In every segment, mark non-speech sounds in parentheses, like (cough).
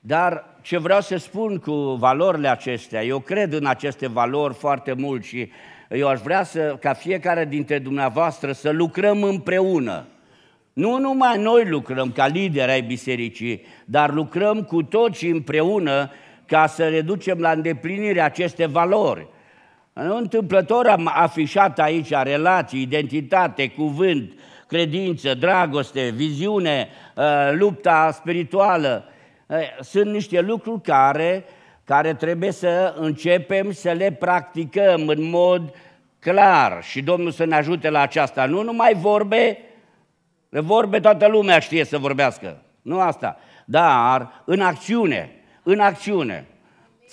Dar ce vreau să spun cu valorile acestea, eu cred în aceste valori foarte mult și eu aș vrea să, ca fiecare dintre dumneavoastră să lucrăm împreună. Nu numai noi lucrăm ca lideri ai bisericii, dar lucrăm cu toți împreună ca să reducem la îndeplinire aceste valori. Nu întâmplător am afișat aici relații, identitate, cuvânt, credință, dragoste, viziune, ă, lupta spirituală. Eh, sunt niște lucruri care, care trebuie să începem să le practicăm în mod clar și Domnul să ne ajute la aceasta. Nu numai vorbe, vorbe toată lumea știe să vorbească, nu asta, dar în acțiune, în acțiune.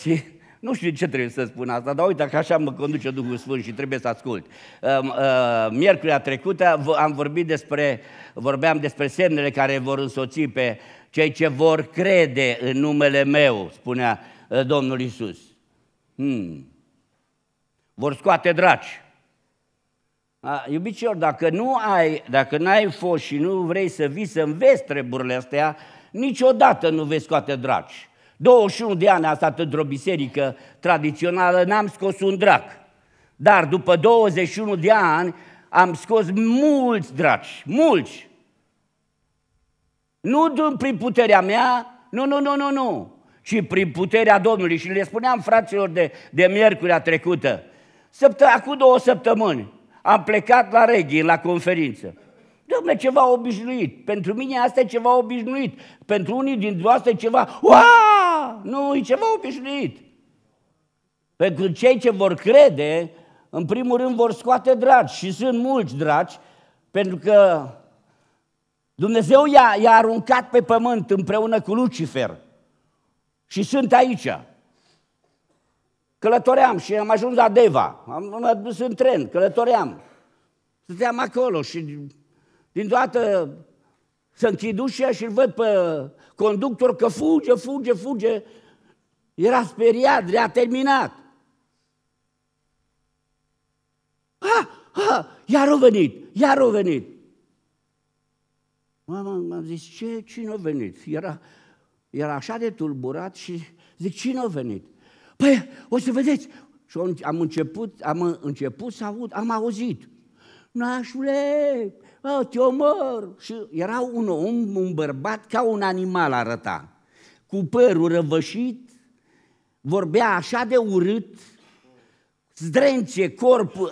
Și nu știu ce trebuie să spun asta, dar uite că așa mă conduce Duhul Sfânt și trebuie să ascult. Ehm, ehm, miercurea trecută am vorbit despre, vorbeam despre semnele care vor însoți pe cei ce vor crede în numele meu, spunea eh, Domnul Isus. Hmm. Vor scoate draci. Iubicior, dacă nu ai, dacă n-ai fost și nu vrei să vii să înveți treburile astea, niciodată nu vei scoate draci. 21 de ani a stat într-o biserică tradițională, n-am scos un drac. Dar după 21 de ani am scos mulți draci, mulți. Nu prin puterea mea, nu, nu, nu, nu, nu, ci prin puterea Domnului. Și le spuneam fraților de, de miercurea trecută, Săptă, acum două săptămâni, am plecat la reghi, la conferință. Dom'le, ceva obișnuit. Pentru mine asta e ceva obișnuit. Pentru unii din dumneavoastră e ceva... Ua! Nu, e ceva obișnuit. Pentru cei ce vor crede, în primul rând vor scoate dragi și sunt mulți dragi, pentru că Dumnezeu i-a, i-a aruncat pe pământ împreună cu Lucifer. Și sunt aici. Călătoream și am ajuns la Deva. Am, am dus în tren, călătoream. Stăteam acolo și din toată să închid ușa și văd pe conductor că fuge, fuge, fuge. Era speriat, le-a terminat. Ha, ah, ah, ha, iar a venit, iar a venit. Mama, m-a zis, ce, cine a venit? Era, era așa de tulburat și zic, cine a venit? Păi, o să vedeți! Și am început, am început să aud, am auzit. Nașule, oh, te omor! Și era un om, un bărbat, ca un animal arăta. Cu părul răvășit, vorbea așa de urât, zdrențe, corp, uh,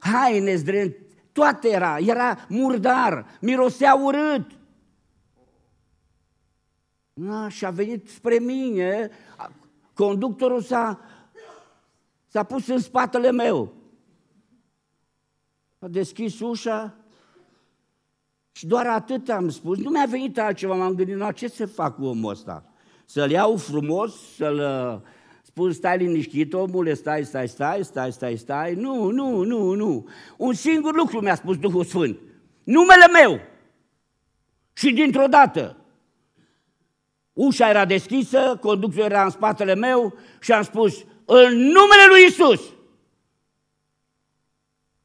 haine zdrențe, toate era, era murdar, mirosea urât. Na, și a venit spre mine, conductorul s-a, s-a pus în spatele meu. A deschis ușa și doar atât am spus. Nu mi-a venit altceva, m-am gândit, la ce să fac cu omul ăsta? Să-l iau frumos, să-l spun, stai liniștit, omule, stai, stai, stai, stai, stai, stai. Nu, nu, nu, nu. Un singur lucru mi-a spus Duhul Sfânt. Numele meu. Și dintr-o dată, ușa era deschisă, conductul era în spatele meu și am spus, în numele lui Isus.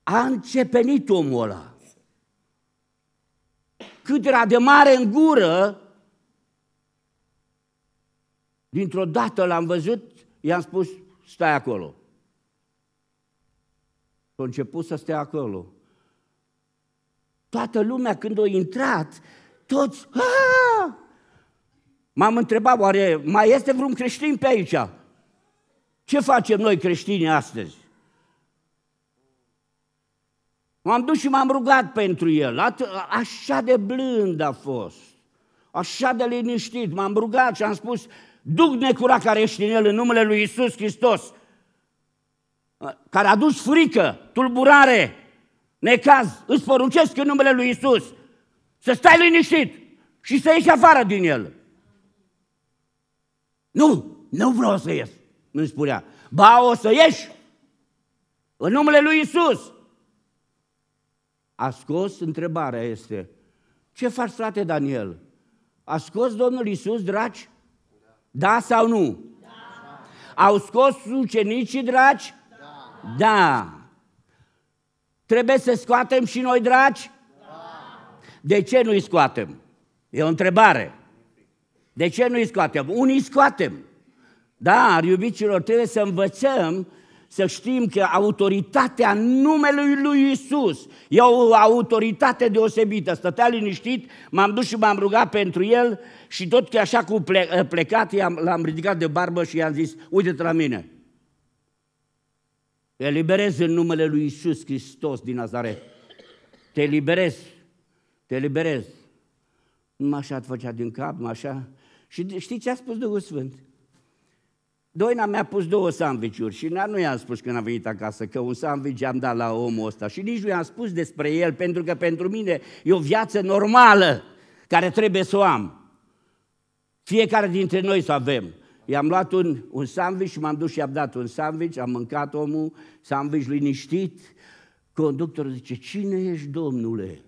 A începenit omul ăla. Cât era de mare în gură, Dintr-o dată l-am văzut I-am spus, stai acolo. A început să stea acolo. Toată lumea, când a intrat, toți... M-am întrebat, oare mai este vreun creștin pe aici? Ce facem noi creștini astăzi? M-am dus și m-am rugat pentru el. Așa de blând a fost. Așa de liniștit. M-am rugat și am spus, Duc necurat care ești în el în numele lui Isus Hristos, care aduci frică, tulburare, necaz, îți poruncesc în numele lui Isus să stai liniștit și să ieși afară din el. Nu, nu vreau să ies, îmi spunea. Ba, o să ieși în numele lui Isus. A scos, întrebarea este, ce faci frate Daniel? A scos Domnul Isus, dragi, da sau nu? Da. Au scos ucenicii dragi? Da. da. Trebuie să scoatem și noi dragi? Da. De ce nu-i scoatem? E o întrebare. De ce nu-i scoatem? Unii scoatem. Dar, iubicilor, trebuie să învățăm să știm că autoritatea numelui lui Isus e o autoritate deosebită. Stătea liniștit, m-am dus și m-am rugat pentru el și tot că așa cu eh, plecat l-am ridicat de barbă și i-am zis, uite-te la mine, eliberez în numele lui Isus Hristos din Nazaret. Te eliberez, te eliberez. Nu așa îți făcea din cap, numai așa. Și știi ce a spus Duhul Sfânt? Doina mi-a pus două sandvișuri și nu i-am spus când a venit acasă că un sandwich am dat la omul ăsta și nici nu i-am spus despre el pentru că pentru mine e o viață normală care trebuie să o am. Fiecare dintre noi să avem. I-am luat un, un sandwich, m-am dus și i-am dat un sandwich, am mâncat omul, sandwich liniștit. Conductorul zice, cine ești, domnule?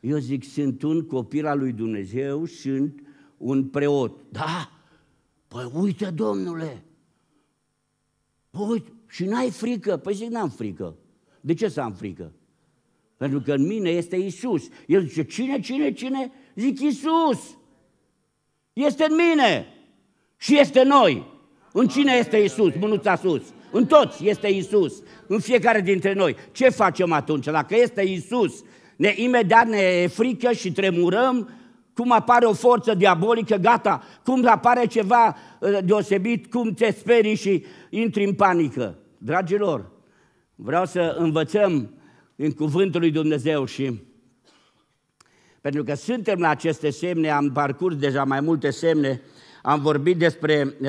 Eu zic, sunt un copil al lui Dumnezeu, sunt un preot. Da, Păi uite, domnule, păi uite, și n-ai frică? Păi zic, n-am frică. De ce să am frică? Pentru că în mine este Isus. El zice, cine, cine, cine? Zic, Isus. Este în mine și este noi. În cine este Isus? Mânuța sus. În toți este Isus. În fiecare dintre noi. Ce facem atunci? Dacă este Isus, ne, imediat ne e frică și tremurăm cum apare o forță diabolică, gata, cum apare ceva uh, deosebit, cum te sperii și intri în panică. Dragilor, vreau să învățăm în cuvântul lui Dumnezeu și pentru că suntem la aceste semne, am parcurs deja mai multe semne, am vorbit despre uh,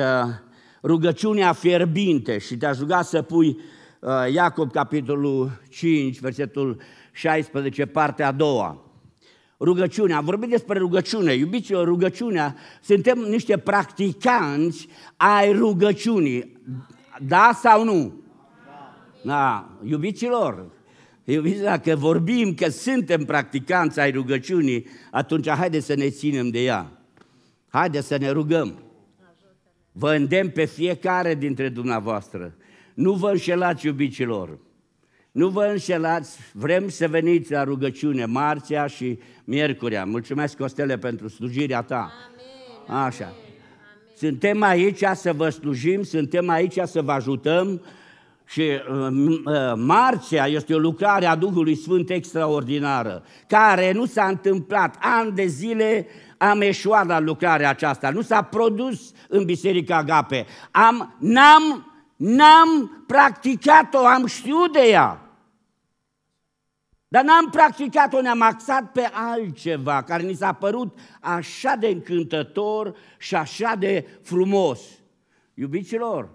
rugăciunea fierbinte și te-aș ruga să pui uh, Iacob capitolul 5, versetul 16, partea a doua rugăciunea, am vorbit despre rugăciune, iubiților, rugăciunea, suntem niște practicanți ai rugăciunii, da sau nu? Da. da, iubiților, iubiți, dacă vorbim că suntem practicanți ai rugăciunii, atunci haideți să ne ținem de ea, haideți să ne rugăm. Vă îndemn pe fiecare dintre dumneavoastră. Nu vă înșelați, iubicilor. Nu vă înșelați, vrem să veniți la rugăciune marțea și miercurea. Mulțumesc, Costele, pentru slujirea ta. Amin, Așa. Amin. Suntem aici să vă slujim, suntem aici să vă ajutăm și uh, uh marțea este o lucrare a Duhului Sfânt extraordinară, care nu s-a întâmplat ani de zile am eșuat la lucrarea aceasta, nu s-a produs în Biserica Agape. Am, n-am N-am practicat-o, am știut de ea. Dar n-am practicat-o, ne-am axat pe altceva care ni s-a părut așa de încântător și așa de frumos. Iubiților,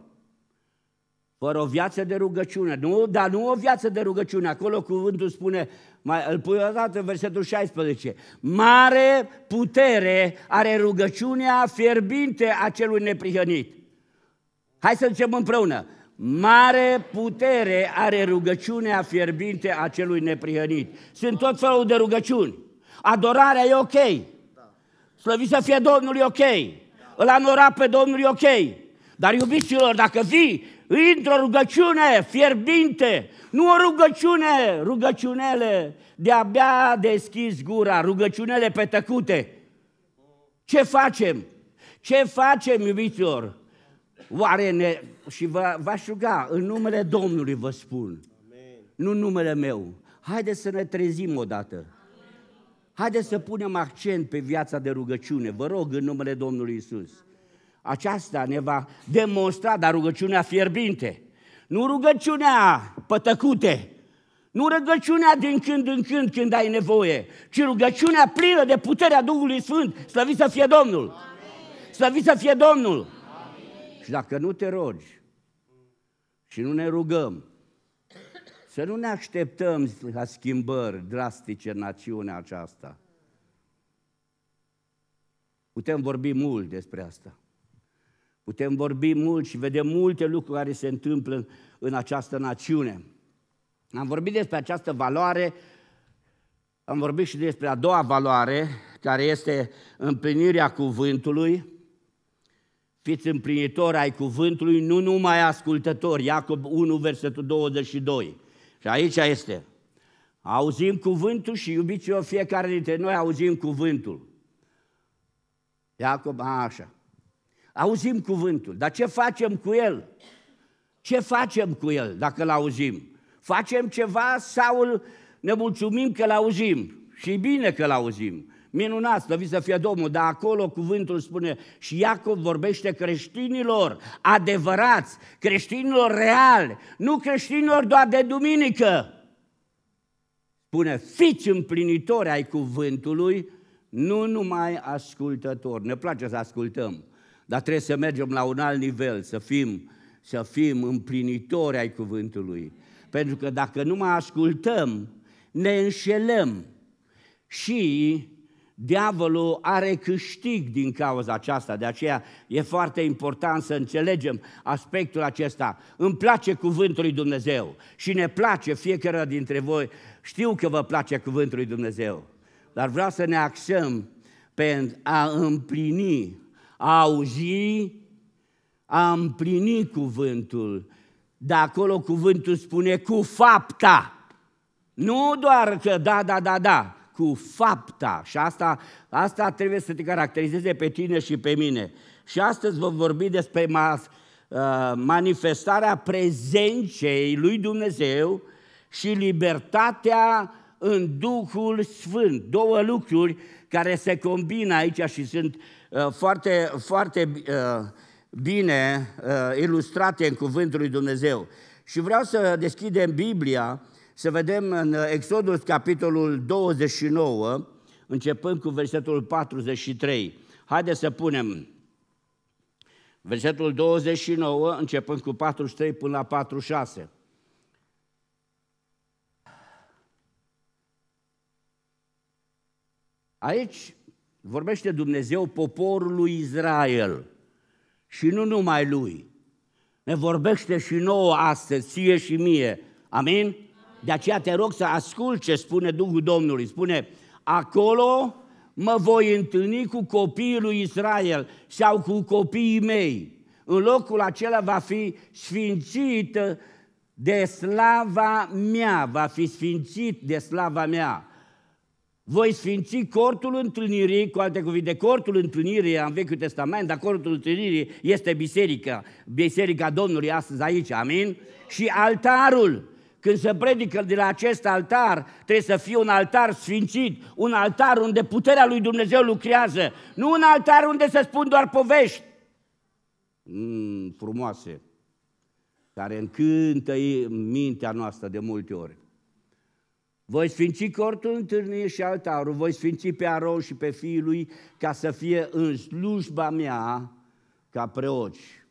fără o viață de rugăciune, nu, dar nu o viață de rugăciune, acolo cuvântul spune, mai, îl pui o dată în versetul 16, mare putere are rugăciunea fierbinte a celui neprihănit. Hai să zicem împreună. Mare putere are rugăciunea fierbinte a celui neprihănit. Sunt tot felul de rugăciuni. Adorarea e ok. Slăviți să fie Domnul e ok. Îl anora pe Domnul e ok. Dar iubiților, dacă vii într-o rugăciune fierbinte, nu o rugăciune, rugăciunele, de-abia deschis gura, rugăciunele petăcute. Ce facem? Ce facem, iubiților? Oare ne... și vă, va aș ruga, în numele Domnului vă spun, Amen. nu în numele meu. Haideți să ne trezim odată. Amen. Haideți să punem accent pe viața de rugăciune. Vă rog, în numele Domnului Isus. Aceasta ne va demonstra, dar rugăciunea fierbinte. Nu rugăciunea pătăcute, nu rugăciunea din când în când, când ai nevoie, ci rugăciunea plină de puterea Duhului Sfânt. Slăvit să fie Domnul! Amin. Slăvit să fie Domnul! Și dacă nu te rogi și nu ne rugăm, să nu ne așteptăm la schimbări drastice în națiunea aceasta. Putem vorbi mult despre asta. Putem vorbi mult și vedem multe lucruri care se întâmplă în această națiune. Am vorbit despre această valoare, am vorbit și despre a doua valoare, care este împlinirea cuvântului, Fiți împlinitori ai cuvântului, nu numai ascultători. Iacob 1, versetul 22. Și aici este. Auzim cuvântul și iubiți-o fiecare dintre noi, auzim cuvântul. Iacob, a, așa. Auzim cuvântul, dar ce facem cu el? Ce facem cu el dacă îl auzim? Facem ceva sau ne mulțumim că îl auzim? Și bine că îl auzim. Minunat, slăvit să fie Domnul, dar acolo cuvântul spune și Iacov vorbește creștinilor adevărați, creștinilor reali, nu creștinilor doar de duminică. Spune, fiți împlinitori ai cuvântului, nu numai ascultători. Ne place să ascultăm, dar trebuie să mergem la un alt nivel, să fim, să fim împlinitori ai cuvântului. Pentru că dacă nu mai ascultăm, ne înșelăm și Diavolul are câștig din cauza aceasta, de aceea e foarte important să înțelegem aspectul acesta. Îmi place cuvântul lui Dumnezeu și ne place fiecare dintre voi. Știu că vă place cuvântul lui Dumnezeu, dar vreau să ne axăm pentru a împlini, a auzi, a împlini cuvântul. Dar acolo cuvântul spune cu fapta. Nu doar că da, da, da, da, cu fapta. Și asta, asta trebuie să te caracterizeze pe tine și pe mine. Și astăzi vom vorbi despre mas, uh, manifestarea prezenței lui Dumnezeu și libertatea în Duhul Sfânt. Două lucruri care se combină aici și sunt uh, foarte, foarte uh, bine uh, ilustrate în Cuvântul lui Dumnezeu. Și vreau să deschidem Biblia să vedem în Exodus, capitolul 29, începând cu versetul 43. Haideți să punem versetul 29, începând cu 43 până la 46. Aici vorbește Dumnezeu poporului Israel și nu numai lui. Ne vorbește și nouă astăzi, ție și mie. Amin? De aceea te rog să ascult ce spune Duhul Domnului. Spune, acolo mă voi întâlni cu copiii lui Israel sau cu copiii mei. În locul acela va fi sfințit de slava mea, va fi sfințit de slava mea. Voi sfinți cortul întâlnirii, cu alte cuvinte, cortul întâlnirii în Vechiul Testament, dar cortul întâlnirii este biserica, biserica Domnului astăzi aici, amin? Și altarul, când se predică de la acest altar, trebuie să fie un altar sfințit, un altar unde puterea lui Dumnezeu lucrează, nu un altar unde se spun doar povești mm, frumoase, care încântă mintea noastră de multe ori. Voi sfinți cortul întâlnirii și altarul, voi sfinți pe aron și pe fiul lui ca să fie în slujba mea ca preoci.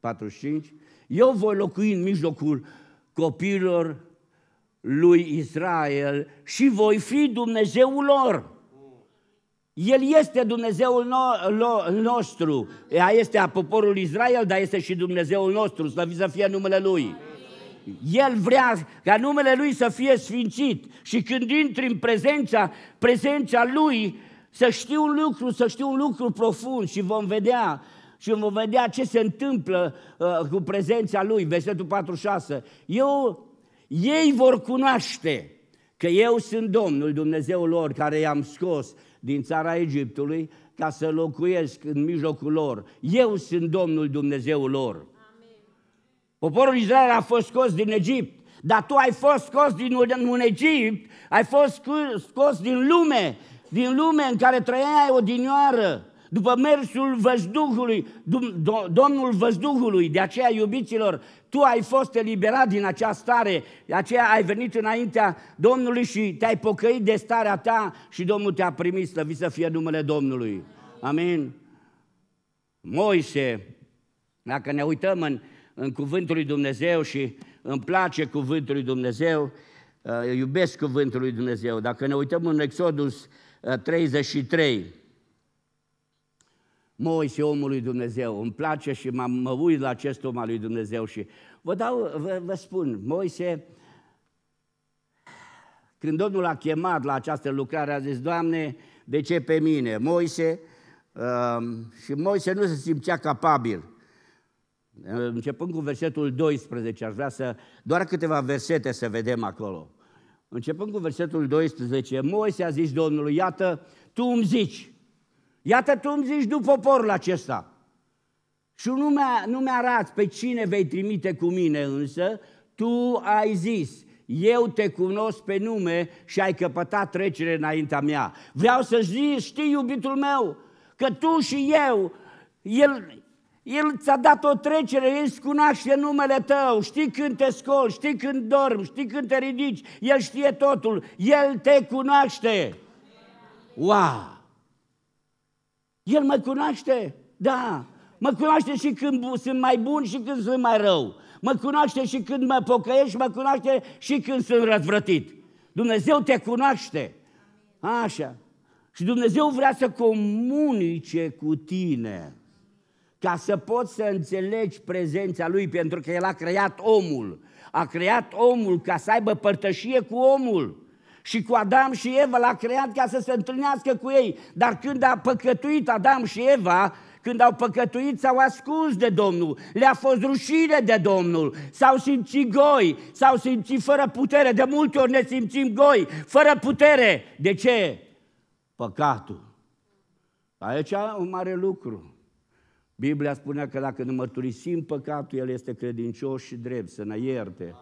45. Eu voi locui în mijlocul copiilor lui Israel și voi fi Dumnezeul lor. El este Dumnezeul no- lo- nostru. Ea este a poporului Israel, dar este și Dumnezeul nostru. vi să fie numele Lui. El vrea ca numele Lui să fie sfințit. Și când intri în prezența, prezența Lui, să știu un lucru, să știu un lucru profund și vom vedea și vom vedea ce se întâmplă uh, cu prezența lui, versetul 46. Eu, ei vor cunoaște că eu sunt Domnul Dumnezeul lor care i-am scos din țara Egiptului ca să locuiesc în mijlocul lor. Eu sunt Domnul Dumnezeul lor. Amin. Poporul Israel a fost scos din Egipt, dar tu ai fost scos din un Egipt, ai fost scos din lume, din lume în care trăiai odinioară după mersul văzduhului, Domnul văzduhului. De aceea, iubiților, tu ai fost eliberat din acea stare, de aceea ai venit înaintea Domnului și te-ai pocăit de starea ta și Domnul te-a primit, să vii să fie numele Domnului. Amin. Moise, dacă ne uităm în, în cuvântul lui Dumnezeu și îmi place cuvântul lui Dumnezeu, uh, iubesc cuvântul lui Dumnezeu. Dacă ne uităm în Exodus 33, uh, Moise, omul lui Dumnezeu, îmi place și mă, mă uit la acest om al lui Dumnezeu și vă, dau, vă, vă spun, Moise, când Domnul a chemat la această lucrare, a zis, Doamne, de ce pe mine? Moise, uh, și Moise nu se simțea capabil. Începând cu versetul 12, aș vrea să, doar câteva versete să vedem acolo. Începând cu versetul 12, Moise a zis Domnului, iată, tu îmi zici, Iată tu îmi zici după poporul acesta. Și nu mi-a, mi arăți pe cine vei trimite cu mine însă, tu ai zis, eu te cunosc pe nume și ai căpătat trecere înaintea mea. Vreau să zici, știi iubitul meu, că tu și eu, el, el ți-a dat o trecere, El îți cunoaște numele tău, știi când te scoli, știi când dormi, știi când te ridici, El știe totul, El te cunoaște. Wow! El mă cunoaște, da. Mă cunoaște și când sunt mai bun și când sunt mai rău. Mă cunoaște și când mă pocăiesc, mă cunoaște și când sunt răzvrătit. Dumnezeu te cunoaște. Așa. Și Dumnezeu vrea să comunice cu tine ca să poți să înțelegi prezența Lui, pentru că El a creat omul. A creat omul ca să aibă părtășie cu omul. Și cu Adam și Eva l-a creat ca să se întâlnească cu ei. Dar când a păcătuit Adam și Eva, când au păcătuit, s-au ascuns de Domnul, le-a fost rușine de Domnul, s-au simțit goi, s-au simțit fără putere. De multe ori ne simțim goi, fără putere. De ce? Păcatul. Aici e un mare lucru. Biblia spunea că dacă ne mărturisim păcatul, El este credincios și drept să ne ierte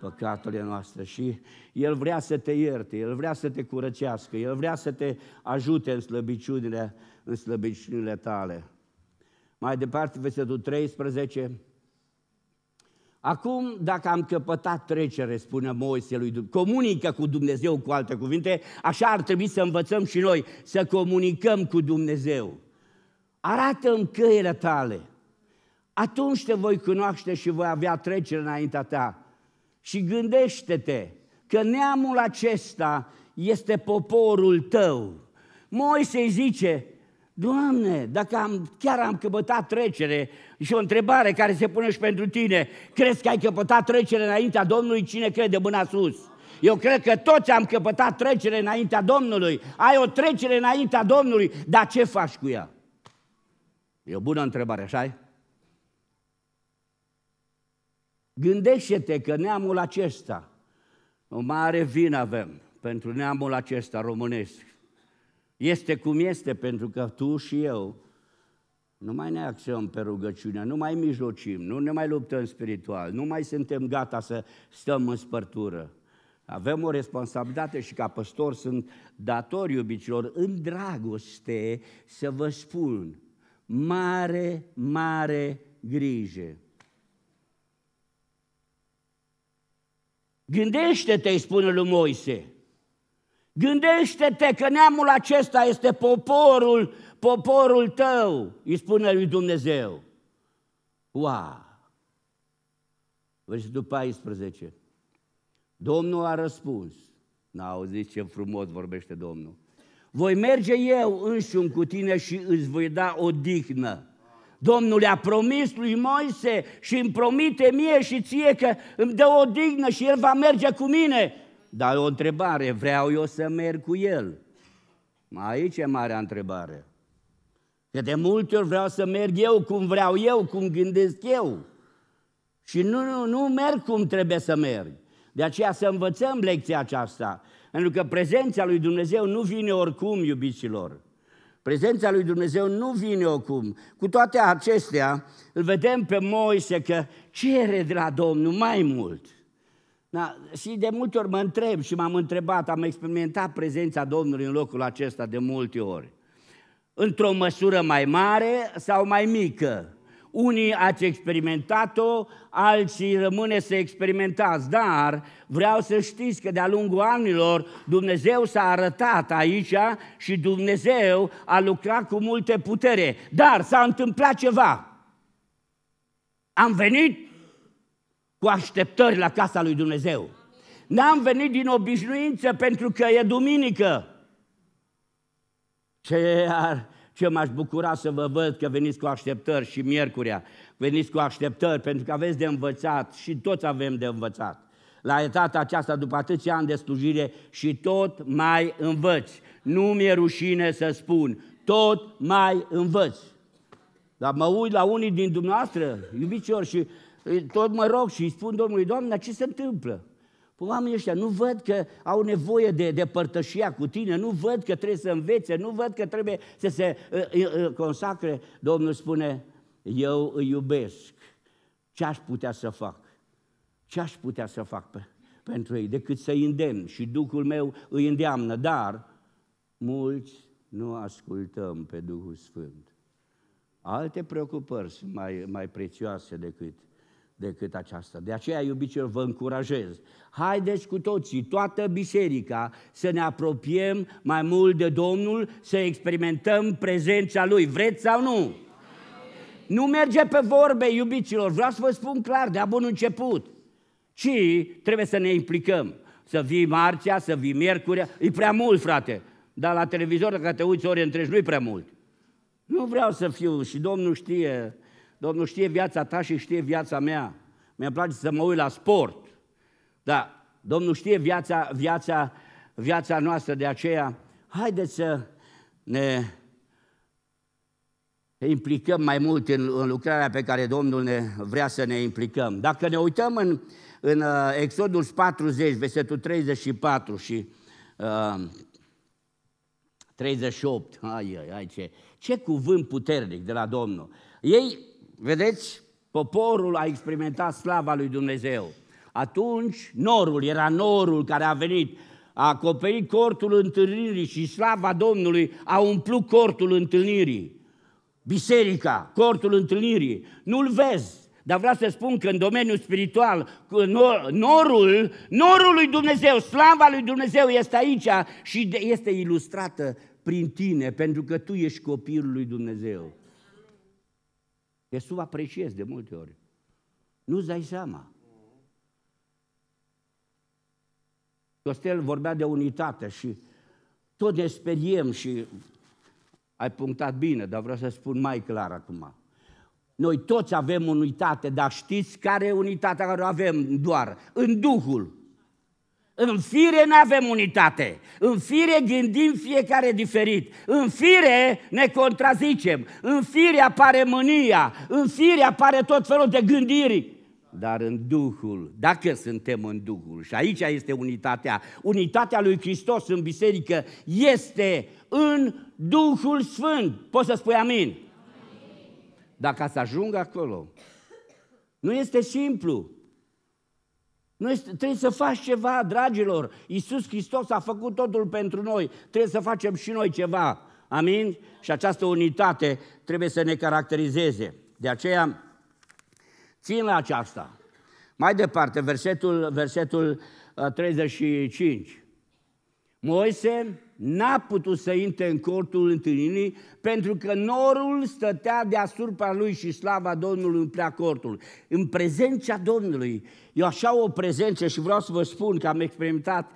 păcatele noastre și El vrea să te ierte, El vrea să te curățească, El vrea să te ajute în slăbiciunile, în slăbiciunile tale. Mai departe, versetul 13, Acum, dacă am căpătat trecere, spune Moise lui Dumnezeu, comunică cu Dumnezeu cu alte cuvinte, așa ar trebui să învățăm și noi, să comunicăm cu Dumnezeu. Arată-mi căile tale, atunci te voi cunoaște și voi avea trecere înaintea ta și gândește-te că neamul acesta este poporul tău. Moise îi zice, Doamne, dacă am, chiar am căpătat trecere, și o întrebare care se pune și pentru tine, crezi că ai căpătat trecere înaintea Domnului? Cine crede mâna sus? Eu cred că toți am căpătat trecere înaintea Domnului. Ai o trecere înaintea Domnului, dar ce faci cu ea? E o bună întrebare, așa -i? Gândește-te că neamul acesta, o mare vină avem pentru neamul acesta românesc. Este cum este, pentru că tu și eu nu mai ne acționăm pe rugăciune, nu mai mijlocim, nu ne mai luptăm spiritual, nu mai suntem gata să stăm în spărtură. Avem o responsabilitate și ca păstor sunt datori iubicilor în dragoste să vă spun mare, mare grijă. Gândește-te, îi spune lui Moise. Gândește-te că neamul acesta este poporul, poporul tău, îi spune lui Dumnezeu. Ua! Versetul 14. Domnul a răspuns. N-auziți ce frumos vorbește Domnul. Voi merge eu însumi cu tine și îți voi da o dignă. Domnul le a promis lui Moise și îmi promite mie și ție că îmi dă o dignă și el va merge cu mine. Dar o întrebare, vreau eu să merg cu el? Aici e marea întrebare. Că de multe ori vreau să merg eu cum vreau eu, cum gândesc eu. Și nu, nu, nu merg cum trebuie să merg. De aceea să învățăm lecția aceasta. Pentru că prezența lui Dumnezeu nu vine oricum, iubiților. Prezența lui Dumnezeu nu vine acum. Cu toate acestea, îl vedem pe Moise că cere de la Domnul mai mult. Da, și de multe ori mă întreb și m-am întrebat, am experimentat prezența Domnului în locul acesta de multe ori. Într-o măsură mai mare sau mai mică. Unii ați experimentat-o, alții rămâne să experimentați, dar vreau să știți că de-a lungul anilor Dumnezeu s-a arătat aici și Dumnezeu a lucrat cu multe putere. Dar s-a întâmplat ceva. Am venit cu așteptări la casa lui Dumnezeu. N-am venit din obișnuință pentru că e duminică. Ce ar ce m-aș bucura să vă văd că veniți cu așteptări și miercurea, veniți cu așteptări pentru că aveți de învățat și toți avem de învățat. La etata aceasta, după atâția ani de slujire și tot mai învăți. Nu mi-e rușine să spun, tot mai învăți. Dar mă uit la unii din dumneavoastră, iubiților, și tot mă rog și îi spun Domnului, Doamne, ce se întâmplă? Păi, oamenii ăștia nu văd că au nevoie de, de părtășia cu tine, nu văd că trebuie să învețe, nu văd că trebuie să se uh, uh, consacre. Domnul spune, eu îi iubesc. Ce aș putea să fac? Ce aș putea să fac pe, pentru ei decât să-i îndemn? Și Duhul meu îi îndeamnă, dar mulți nu ascultăm pe Duhul Sfânt. Alte preocupări sunt mai, mai prețioase decât decât aceasta. De aceea, iubiților, vă încurajez. Haideți cu toții, toată biserica, să ne apropiem mai mult de Domnul, să experimentăm prezența Lui. Vreți sau nu? Amin. Nu merge pe vorbe, iubiților, vreau să vă spun clar, de-a bun început, ci trebuie să ne implicăm. Să vii marțea, să vii miercurea, e prea mult, frate. Dar la televizor, dacă te uiți ori întregi, nu e prea mult. Nu vreau să fiu și Domnul știe Domnul știe viața ta și știe viața mea. Mi-a place să mă uit la sport. Da, Domnul știe viața, viața, viața noastră, de aceea haideți să ne implicăm mai mult în, în lucrarea pe care Domnul ne vrea să ne implicăm. Dacă ne uităm în, în uh, Exodul 40, versetul 34 și uh, 38, ai, ai, ai ce, ce cuvânt puternic de la Domnul. Ei Vedeți? Poporul a experimentat slava lui Dumnezeu. Atunci norul, era norul care a venit, a acoperit cortul întâlnirii și slava Domnului a umplut cortul întâlnirii. Biserica, cortul întâlnirii. Nu-l vezi, dar vreau să spun că în domeniul spiritual, norul, norul lui Dumnezeu, slava lui Dumnezeu este aici și este ilustrată prin tine, pentru că tu ești copilul lui Dumnezeu. Te subapreciezi de multe ori. Nu-ți dai seama. Costel vorbea de unitate și tot ne speriem și ai punctat bine, dar vreau să spun mai clar acum. Noi toți avem unitate, dar știți care e unitatea care o avem doar? În Duhul. În fire nu avem unitate. În fire gândim fiecare diferit. În fire ne contrazicem. În fire apare mânia. În fire apare tot felul de gândiri. Dar în Duhul, dacă suntem în Duhul, și aici este unitatea, unitatea lui Hristos în biserică este în Duhul Sfânt. Poți să spui amin? Dacă să ajung acolo, nu este simplu. Noi trebuie să faci ceva, dragilor. Iisus Hristos a făcut totul pentru noi. Trebuie să facem și noi ceva. Amin? Și această unitate trebuie să ne caracterizeze. De aceea, țin la aceasta. Mai departe, versetul, versetul 35. Uh, Moise n-a putut să intre în cortul întâlnirii pentru că norul stătea deasupra lui și slava Domnului în cortul. În prezența Domnului, eu așa o prezență și vreau să vă spun că am experimentat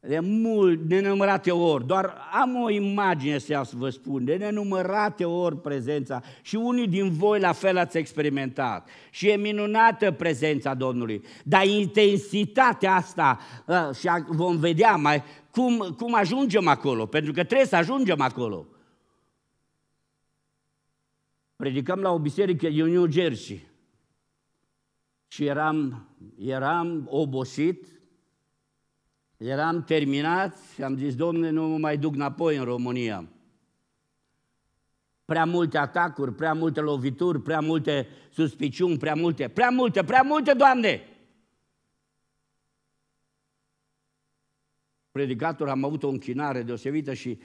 de mult, nenumărate ori, doar am o imagine să iau să vă spun, de nenumărate ori prezența și unii din voi la fel ați experimentat și e minunată prezența Domnului, dar intensitatea asta ă, și vom vedea mai cum, cum ajungem acolo, pentru că trebuie să ajungem acolo. Predicam la o biserică din New Jersey și eram, eram obosit, eram terminat și am zis, domne, nu mă mai duc înapoi în România. Prea multe atacuri, prea multe lovituri, prea multe suspiciuni, prea multe, prea multe, prea multe, Doamne! predicator, am avut o închinare deosebită și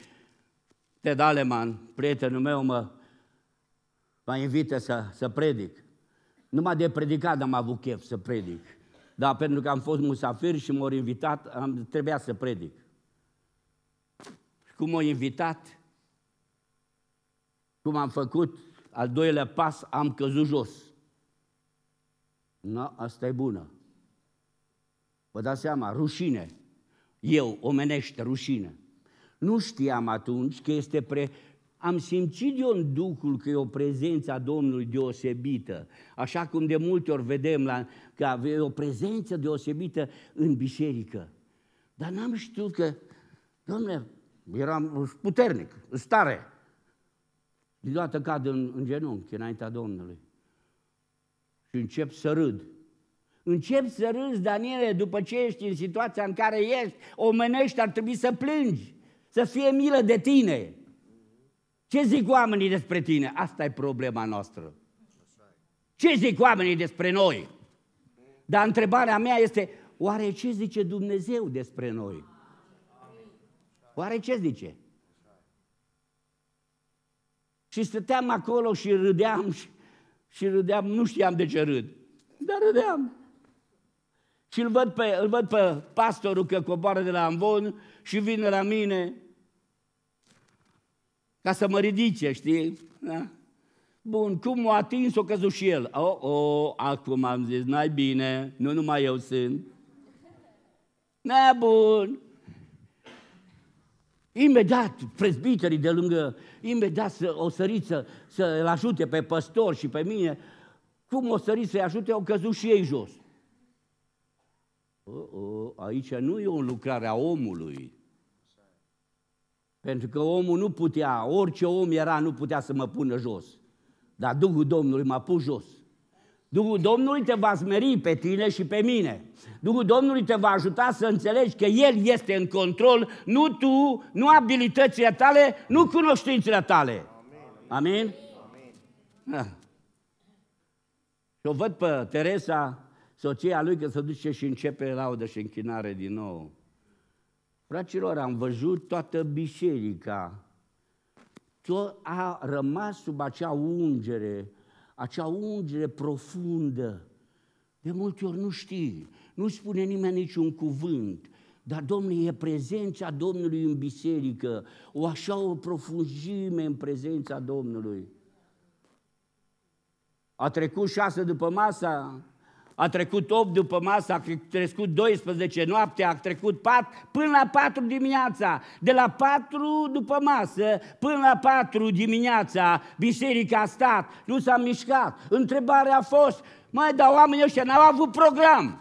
Ted Aleman, prietenul meu, mă, mă invită să, să predic. Numai de predicat am avut chef să predic. Dar pentru că am fost musafir și m-au invitat, am, trebuia să predic. Și cum m-au invitat, cum am făcut al doilea pas, am căzut jos. Nu, asta e bună. Vă dați seama, rușine eu, omenește, rușină. Nu știam atunci că este pre... Am simțit eu în Duhul că e o prezență a Domnului deosebită, așa cum de multe ori vedem la, că e o prezență deosebită în biserică. Dar n-am știut că, domnule, eram puternic, stare. Deodată cad în, în genunchi înaintea Domnului și încep să râd. Încep să râzi, Daniele, după ce ești în situația în care ești, omenești, ar trebui să plângi, să fie milă de tine. Ce zic oamenii despre tine? Asta e problema noastră. Ce zic oamenii despre noi? Dar întrebarea mea este, oare ce zice Dumnezeu despre noi? Oare ce zice? Și stăteam acolo și râdeam și, și râdeam, nu știam de ce râd, dar râdeam. Și îl văd pe, îl văd pe pastorul că coboară de la amvon și vine la mine ca să mă ridice, știi? Da? Bun, cum o atins, o căzut și el. Oh, oh, acum am zis, n-ai bine, nu numai eu sunt. Na, bun. Imediat, prezbiterii de lângă, imediat să, o sărit să, să-l ajute pe păstor și pe mine. Cum o sărit să-i ajute, au căzut și ei jos. Oh, oh, aici nu e o lucrare a omului. Pentru că omul nu putea, orice om era, nu putea să mă pună jos. Dar Duhul Domnului m-a pus jos. Duhul Domnului te va smeri pe tine și pe mine. Duhul Domnului te va ajuta să înțelegi că El este în control, nu tu, nu abilitățile tale, nu cunoștințele tale. Amin? Amin? Amin. Ah. Și o văd pe Teresa soția lui că se duce și începe laudă și închinare din nou. Fraților, am văzut toată biserica, tot a rămas sub acea ungere, acea ungere profundă. De multe ori nu știi, nu spune nimeni niciun cuvânt, dar, Domnul e prezența Domnului în biserică, o așa o profunzime în prezența Domnului. A trecut șase după masa, a trecut 8 după masă, a trecut 12 noapte, a trecut 4, până la 4 dimineața. De la 4 după masă până la 4 dimineața, biserica a stat, nu s-a mișcat. Întrebarea a fost, mai dar oamenii ăștia n-au avut program.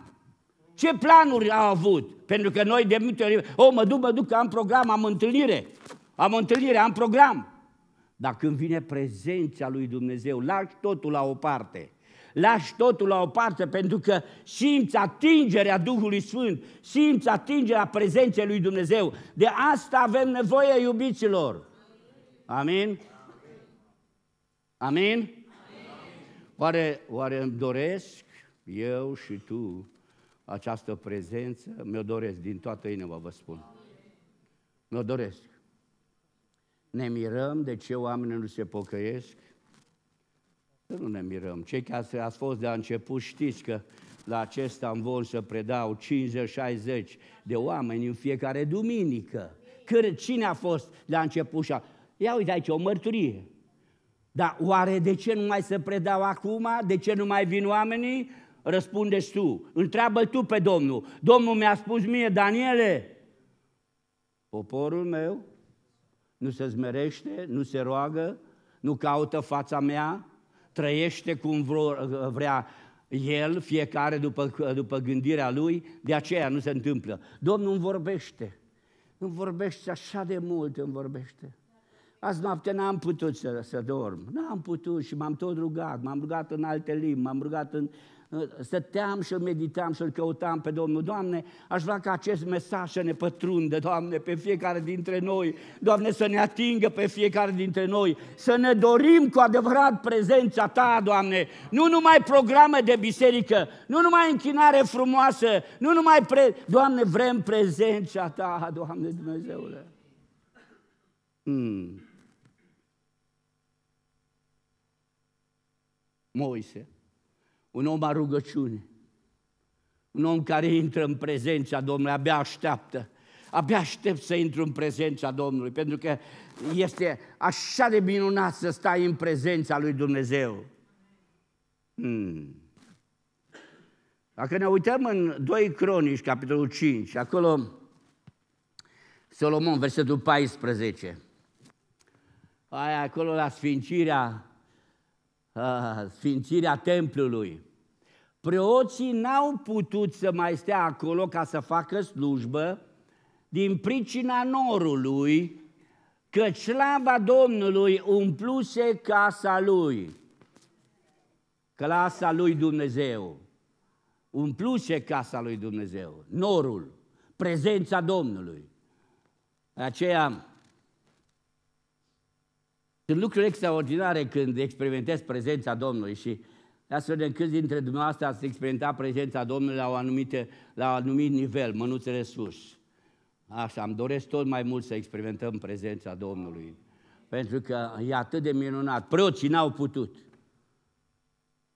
Ce planuri au avut? Pentru că noi de multe ori, o, oh, mă duc, mă duc, că am program, am întâlnire. Am întâlnire, am program. Dar când vine prezența lui Dumnezeu, lași totul la o parte – lași totul la o parte pentru că simți atingerea Duhului Sfânt, simți atingerea prezenței lui Dumnezeu. De asta avem nevoie, iubiților. Amin? Amin? Oare, oare îmi doresc eu și tu această prezență? Mi-o doresc din toată inima, vă spun. Mi-o doresc. Ne mirăm de ce oamenii nu se pocăiesc, să nu ne mirăm. Cei care ați fost de la început știți că la acest amvon să predau 50-60 de oameni în fiecare duminică. Când, cine a fost la început și a... Ia uite aici, o mărturie. Dar oare de ce nu mai să predau acum? De ce nu mai vin oamenii? Răspundeți tu. Întreabă tu pe Domnul. Domnul mi-a spus mie, Daniele, poporul meu nu se zmerește, nu se roagă, nu caută fața mea, trăiește cum vrea el, fiecare după, după gândirea lui, de aceea nu se întâmplă. Domnul îmi vorbește, îmi vorbește așa de mult, îmi vorbește. Azi noapte n-am putut să, să dorm, n-am putut și m-am tot rugat, m-am rugat în alte limbi, m-am rugat în stăteam și îl meditam și îl căutam pe Domnul. Doamne, aș vrea ca acest mesaj să ne pătrundă, Doamne, pe fiecare dintre noi. Doamne, să ne atingă pe fiecare dintre noi. Să ne dorim cu adevărat prezența Ta, Doamne. Nu numai programe de biserică, nu numai închinare frumoasă, nu numai... Pre... Doamne, vrem prezența Ta, Doamne Dumnezeule. Mm. Moise un om a rugăciune, un om care intră în prezența Domnului, abia așteaptă, abia aștept să intru în prezența Domnului, pentru că este așa de minunat să stai în prezența lui Dumnezeu. Hmm. Dacă ne uităm în 2 Cronici, capitolul 5, acolo Solomon, versetul 14, aia acolo la sfințirea Ah, sfințirea templului. Preoții n-au putut să mai stea acolo ca să facă slujbă din pricina norului, că slava Domnului umpluse casa lui, casa lui Dumnezeu, umpluse casa lui Dumnezeu, norul, prezența Domnului. Aceea sunt lucruri extraordinare când experimentezi prezența Domnului și astfel de câți dintre dumneavoastră ați experimentat prezența Domnului la, o anumite, la un anumit nivel, mânuțele sus. Așa, îmi doresc tot mai mult să experimentăm prezența Domnului, pentru că e atât de minunat. Preoții n-au putut.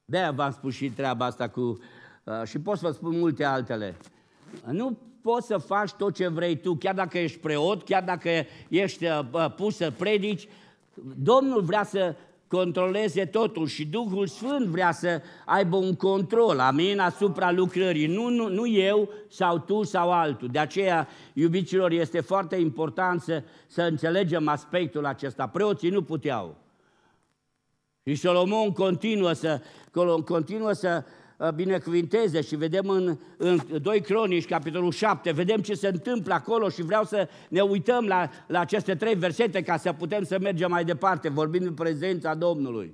de v-am spus și treaba asta cu... Uh, și pot să vă spun multe altele. Nu poți să faci tot ce vrei tu, chiar dacă ești preot, chiar dacă ești uh, uh, pus să predici, Domnul vrea să controleze totul și Duhul Sfânt vrea să aibă un control, amin, asupra lucrării, nu, nu, nu eu sau tu sau altul. De aceea, iubiților, este foarte important să, să înțelegem aspectul acesta. Preoții nu puteau. Și Solomon continuă să, continuă să Uh, binecuvinteze și vedem în, în 2 Cronici, capitolul 7, vedem ce se întâmplă acolo și vreau să ne uităm la, la aceste trei versete ca să putem să mergem mai departe, vorbind în prezența Domnului.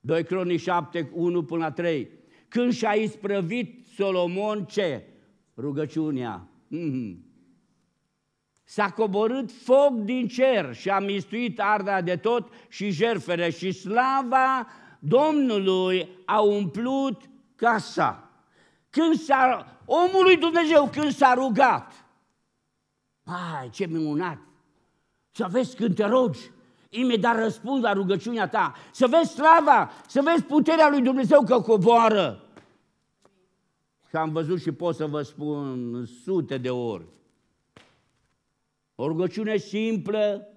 2 Cronici 7, 1 până la 3. Când și-a isprăvit Solomon ce? Rugăciunea. Mm-hmm. S-a coborât foc din cer și a mistuit arda de tot și jerfere și slava Domnului a umplut casa. Când s-a, omului Dumnezeu, când s-a rugat, Pai, ce minunat! Să vezi când te rogi, imediat răspunzi la rugăciunea ta. Să vezi slava, să vezi puterea lui Dumnezeu că coboară. Că am văzut și pot să vă spun sute de ori. O rugăciune simplă,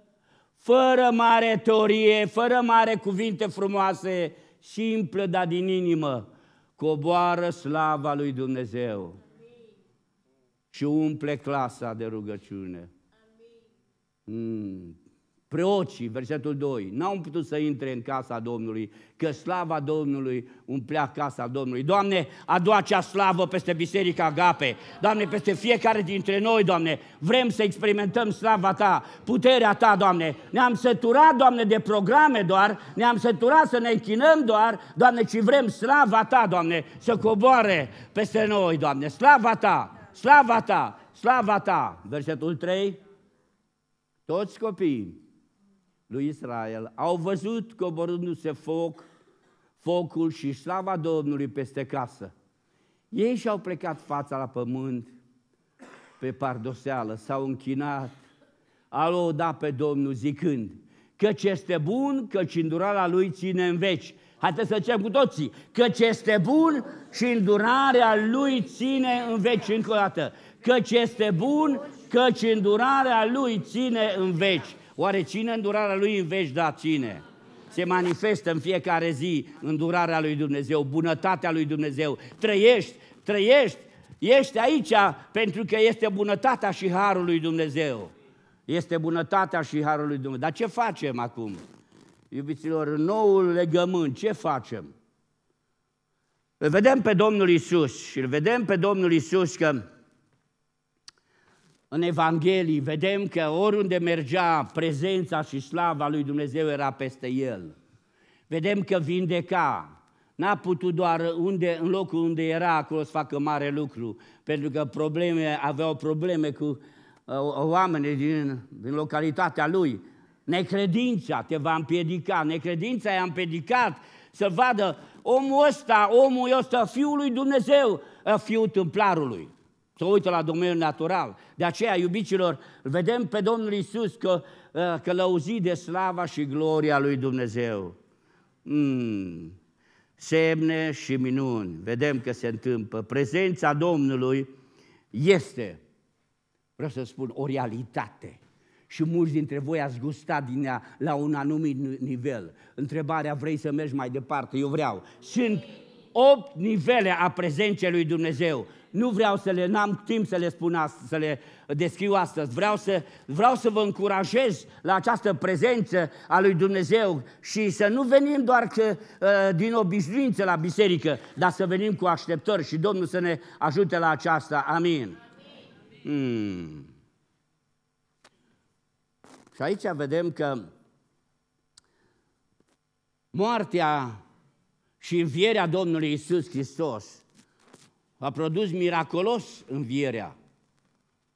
fără mare teorie, fără mare cuvinte frumoase, simplă, dar din inimă, coboară slava lui Dumnezeu Amin. și umple clasa de rugăciune. Amin. Mm, Preocii, versetul 2, n-au putut să intre în casa Domnului, că slava Domnului umplea casa Domnului. Doamne, adu acea slavă peste Biserica Agape, Doamne, peste fiecare dintre noi, Doamne, vrem să experimentăm slava Ta, puterea Ta, Doamne. Ne-am săturat, Doamne, de programe doar, ne-am săturat să ne închinăm doar, Doamne, ci vrem slava Ta, Doamne, să coboare peste noi, Doamne, slava Ta, slava Ta, slava Ta. Versetul 3, toți copiii lui Israel au văzut coborându-se foc, focul și slava Domnului peste casă. Ei și-au plecat fața la pământ pe pardoseală, s-au închinat, a da, lăudat pe Domnul zicând, căci este bun, căci îndurarea Lui ține în veci. Haideți să zicem cu toții, căci este bun și îndurarea Lui ține în veci încă o dată. Căci este bun, căci îndurarea Lui ține în veci. Oare cine îndurarea lui în veci da cine? Se manifestă în fiecare zi îndurarea lui Dumnezeu, bunătatea lui Dumnezeu. Trăiești, trăiești, ești aici pentru că este bunătatea și harul lui Dumnezeu. Este bunătatea și harul lui Dumnezeu. Dar ce facem acum? Iubiților, în noul legământ, ce facem? Îl vedem pe Domnul Isus și îl vedem pe Domnul Isus că în Evanghelii vedem că oriunde mergea, prezența și slava lui Dumnezeu era peste el. Vedem că vindeca. N-a putut doar unde, în locul unde era acolo să facă mare lucru, pentru că probleme, aveau probleme cu uh, oamenii din, din localitatea lui. Necredința te va împiedica, necredința i-a împiedicat să vadă omul ăsta, omul ăsta, fiul lui Dumnezeu, uh, fiul templarului se uită la domeniul natural. De aceea, iubicilor, vedem pe Domnul Isus că, ă, că lăuzi de slava și gloria lui Dumnezeu. Mm. Semne și minuni, vedem că se întâmplă. Prezența Domnului este, vreau să spun, o realitate. Și mulți dintre voi ați gustat din ea la un anumit nivel. Întrebarea, vrei să mergi mai departe? Eu vreau. Sunt opt nivele a prezenței lui Dumnezeu nu vreau să le, n-am timp să le spun astăzi, să le descriu astăzi. Vreau să, vreau să vă încurajez la această prezență a lui Dumnezeu și să nu venim doar că, ă, din obișnuință la biserică, dar să venim cu așteptări și Domnul să ne ajute la aceasta. Amin. Hmm. Și aici vedem că moartea și învierea Domnului Isus Hristos a produs miraculos învierea.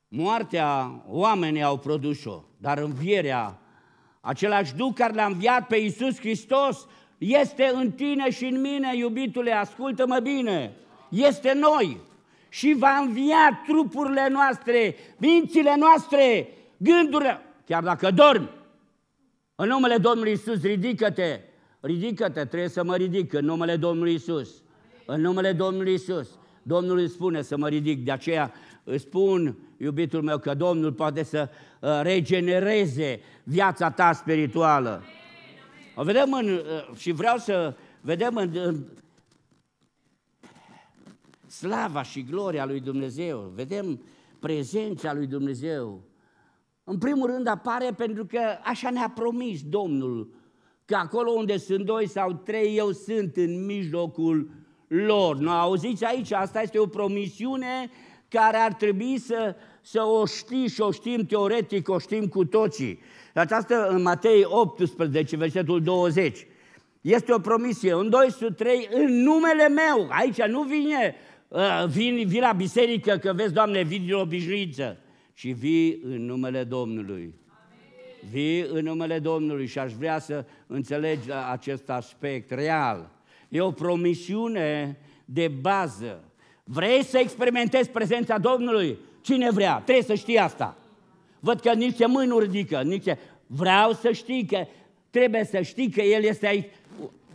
Moartea, oamenii au produs-o, dar învierea, același Duh care l-a înviat pe Iisus Hristos, este în tine și în mine, iubitule, ascultă-mă bine, este noi și va învia trupurile noastre, mințile noastre, gândurile, chiar dacă dormi. În numele Domnului Isus, ridică-te, ridică-te, trebuie să mă ridic în numele Domnului Isus. În numele Domnului Isus. Domnul îmi spune să mă ridic. De aceea îi spun, iubitul meu, că Domnul poate să uh, regenereze viața ta spirituală. O vedem în, uh, și vreau să vedem în, în slava și gloria lui Dumnezeu, vedem prezența lui Dumnezeu. În primul rând apare pentru că așa ne-a promis Domnul, că acolo unde sunt doi sau trei, eu sunt în mijlocul lor. Nu auziți aici? Asta este o promisiune care ar trebui să, să o știi și o știm teoretic, o știm cu toții. Aceasta în Matei 18, versetul 20. Este o promisie. În 203, în numele meu, aici nu vine, ă, vin, vin la biserică că vezi, Doamne, vin din obișnuință, ci vii în numele Domnului. Vii în numele Domnului și aș vrea să înțelegi acest aspect real. E o promisiune de bază. Vrei să experimentezi prezența Domnului? Cine vrea? Trebuie să știi asta. Văd că nici se mâini ridică, nici Vreau să știi că trebuie să știi că El este aici.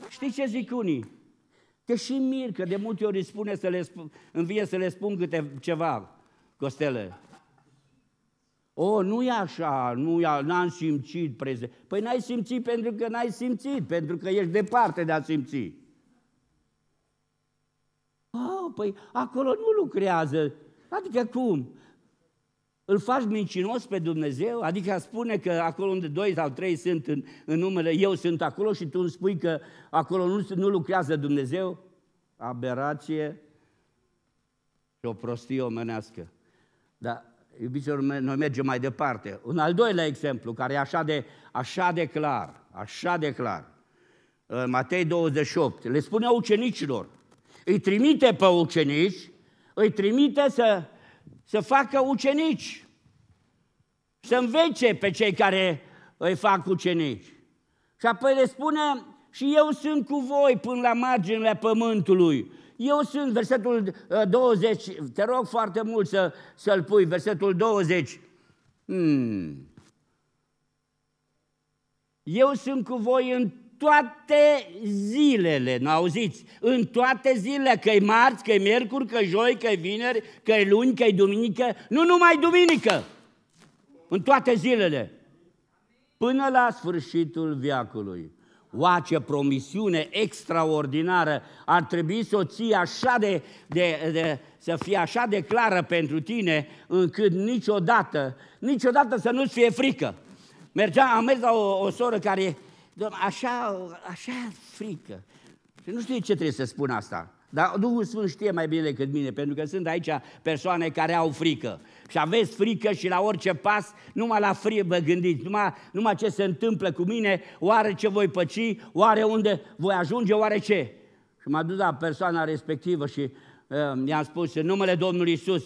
Știi ce zic unii? Că și mir, că de multe ori spune să le spun, învie să le spun câte ceva, Costele. O, nu e așa, nu e, n-am simțit prezent. Păi n-ai simțit pentru că n-ai simțit, pentru că ești departe de a simți. Ah, păi acolo nu lucrează. Adică cum? Îl faci mincinos pe Dumnezeu? Adică spune că acolo unde doi sau trei sunt în, în numele, eu sunt acolo și tu îmi spui că acolo nu, nu lucrează Dumnezeu? Aberație și o prostie omenească. Dar, iubiților, noi mergem mai departe. Un al doilea exemplu, care e așa de, așa de clar, așa de clar. Matei 28, le spune ucenicilor, îi trimite pe ucenici, îi trimite să, să facă ucenici, să învețe pe cei care îi fac ucenici. Și apoi le spune, și eu sunt cu voi până la marginile pământului. Eu sunt, versetul 20, uh, te rog foarte mult să, să-l pui, versetul 20. Hmm. Eu sunt cu voi în toate zilele, nu auziți? În toate zilele, că e marți, că e miercuri, că joi, că vineri, că e luni, că e duminică, nu numai duminică, în toate zilele, până la sfârșitul viacului. O ce promisiune extraordinară! Ar trebui să o ții așa de, de, de, să fie așa de clară pentru tine, încât niciodată, niciodată să nu-ți fie frică. Mergeam, am mers la o, o soră care Doamne, așa, așa frică. Și nu știu ce trebuie să spun asta. Dar Duhul Sfânt știe mai bine decât mine, pentru că sunt aici persoane care au frică. Și aveți frică și la orice pas, numai la frie vă gândiți, numai, numai ce se întâmplă cu mine, oare ce voi păci, oare unde voi ajunge, oare ce. Și m-a dus la persoana respectivă și uh, i-am spus, în numele Domnului Iisus,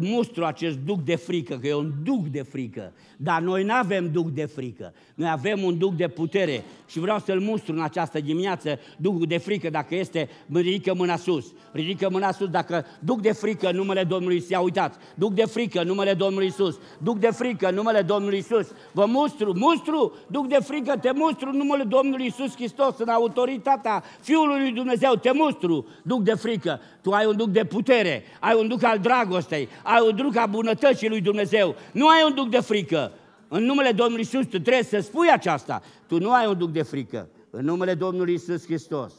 mustru acest duc de frică, că e un duc de frică. Dar noi nu avem duc de frică. Noi avem un duc de putere și vreau să-l mustru în această dimineață, ducul de frică, dacă este, ridică mâna sus. Ridică mâna sus dacă duc de frică numele Domnului Isus. Ia uitați, duc de frică numele Domnului Isus. Duc de frică numele Domnului Isus. Vă mustru, mustru, duc de frică, te mustru numele Domnului Isus Hristos, în autoritatea Fiului lui Dumnezeu, te mustru, duc de frică. Tu ai un duc de putere, ai un duc al dragostei, ai un duc a bunătății lui Dumnezeu, nu ai un duc de frică. În numele Domnului Isus tu trebuie să spui aceasta. Tu nu ai un duc de frică. În numele Domnului Isus Hristos.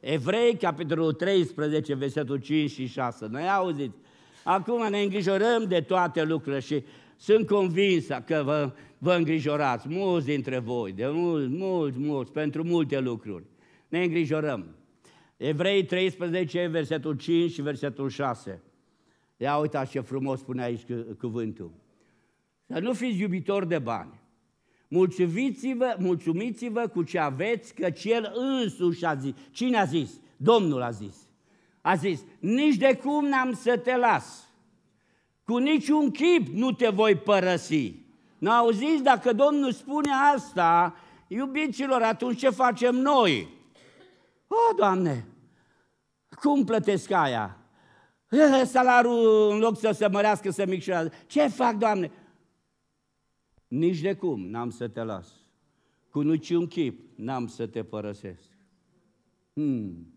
Evrei, capitolul 13, versetul 5 și 6. Noi auziți? Acum ne îngrijorăm de toate lucrurile și sunt convins că vă, vă îngrijorați, mulți dintre voi, de mulți, mulți, mulți, pentru multe lucruri. Ne îngrijorăm. Evrei 13, versetul 5 și versetul 6. Ia uitați ce frumos spune aici cuvântul. Să nu fiți iubitori de bani. Mulțumiți-vă, mulțumiți-vă cu ce aveți, că cel însuși a zis. Cine a zis? Domnul a zis. A zis, nici de cum n-am să te las. Cu niciun chip nu te voi părăsi. Nu zis Dacă Domnul spune asta, iubiților, atunci ce facem noi? O, Doamne, cum plătesc aia? Salarul, în loc să se mărească, să micșorează. Ce fac, Doamne? Nici de cum n-am să te las. Cu niciun chip n-am să te părăsesc. Hmm.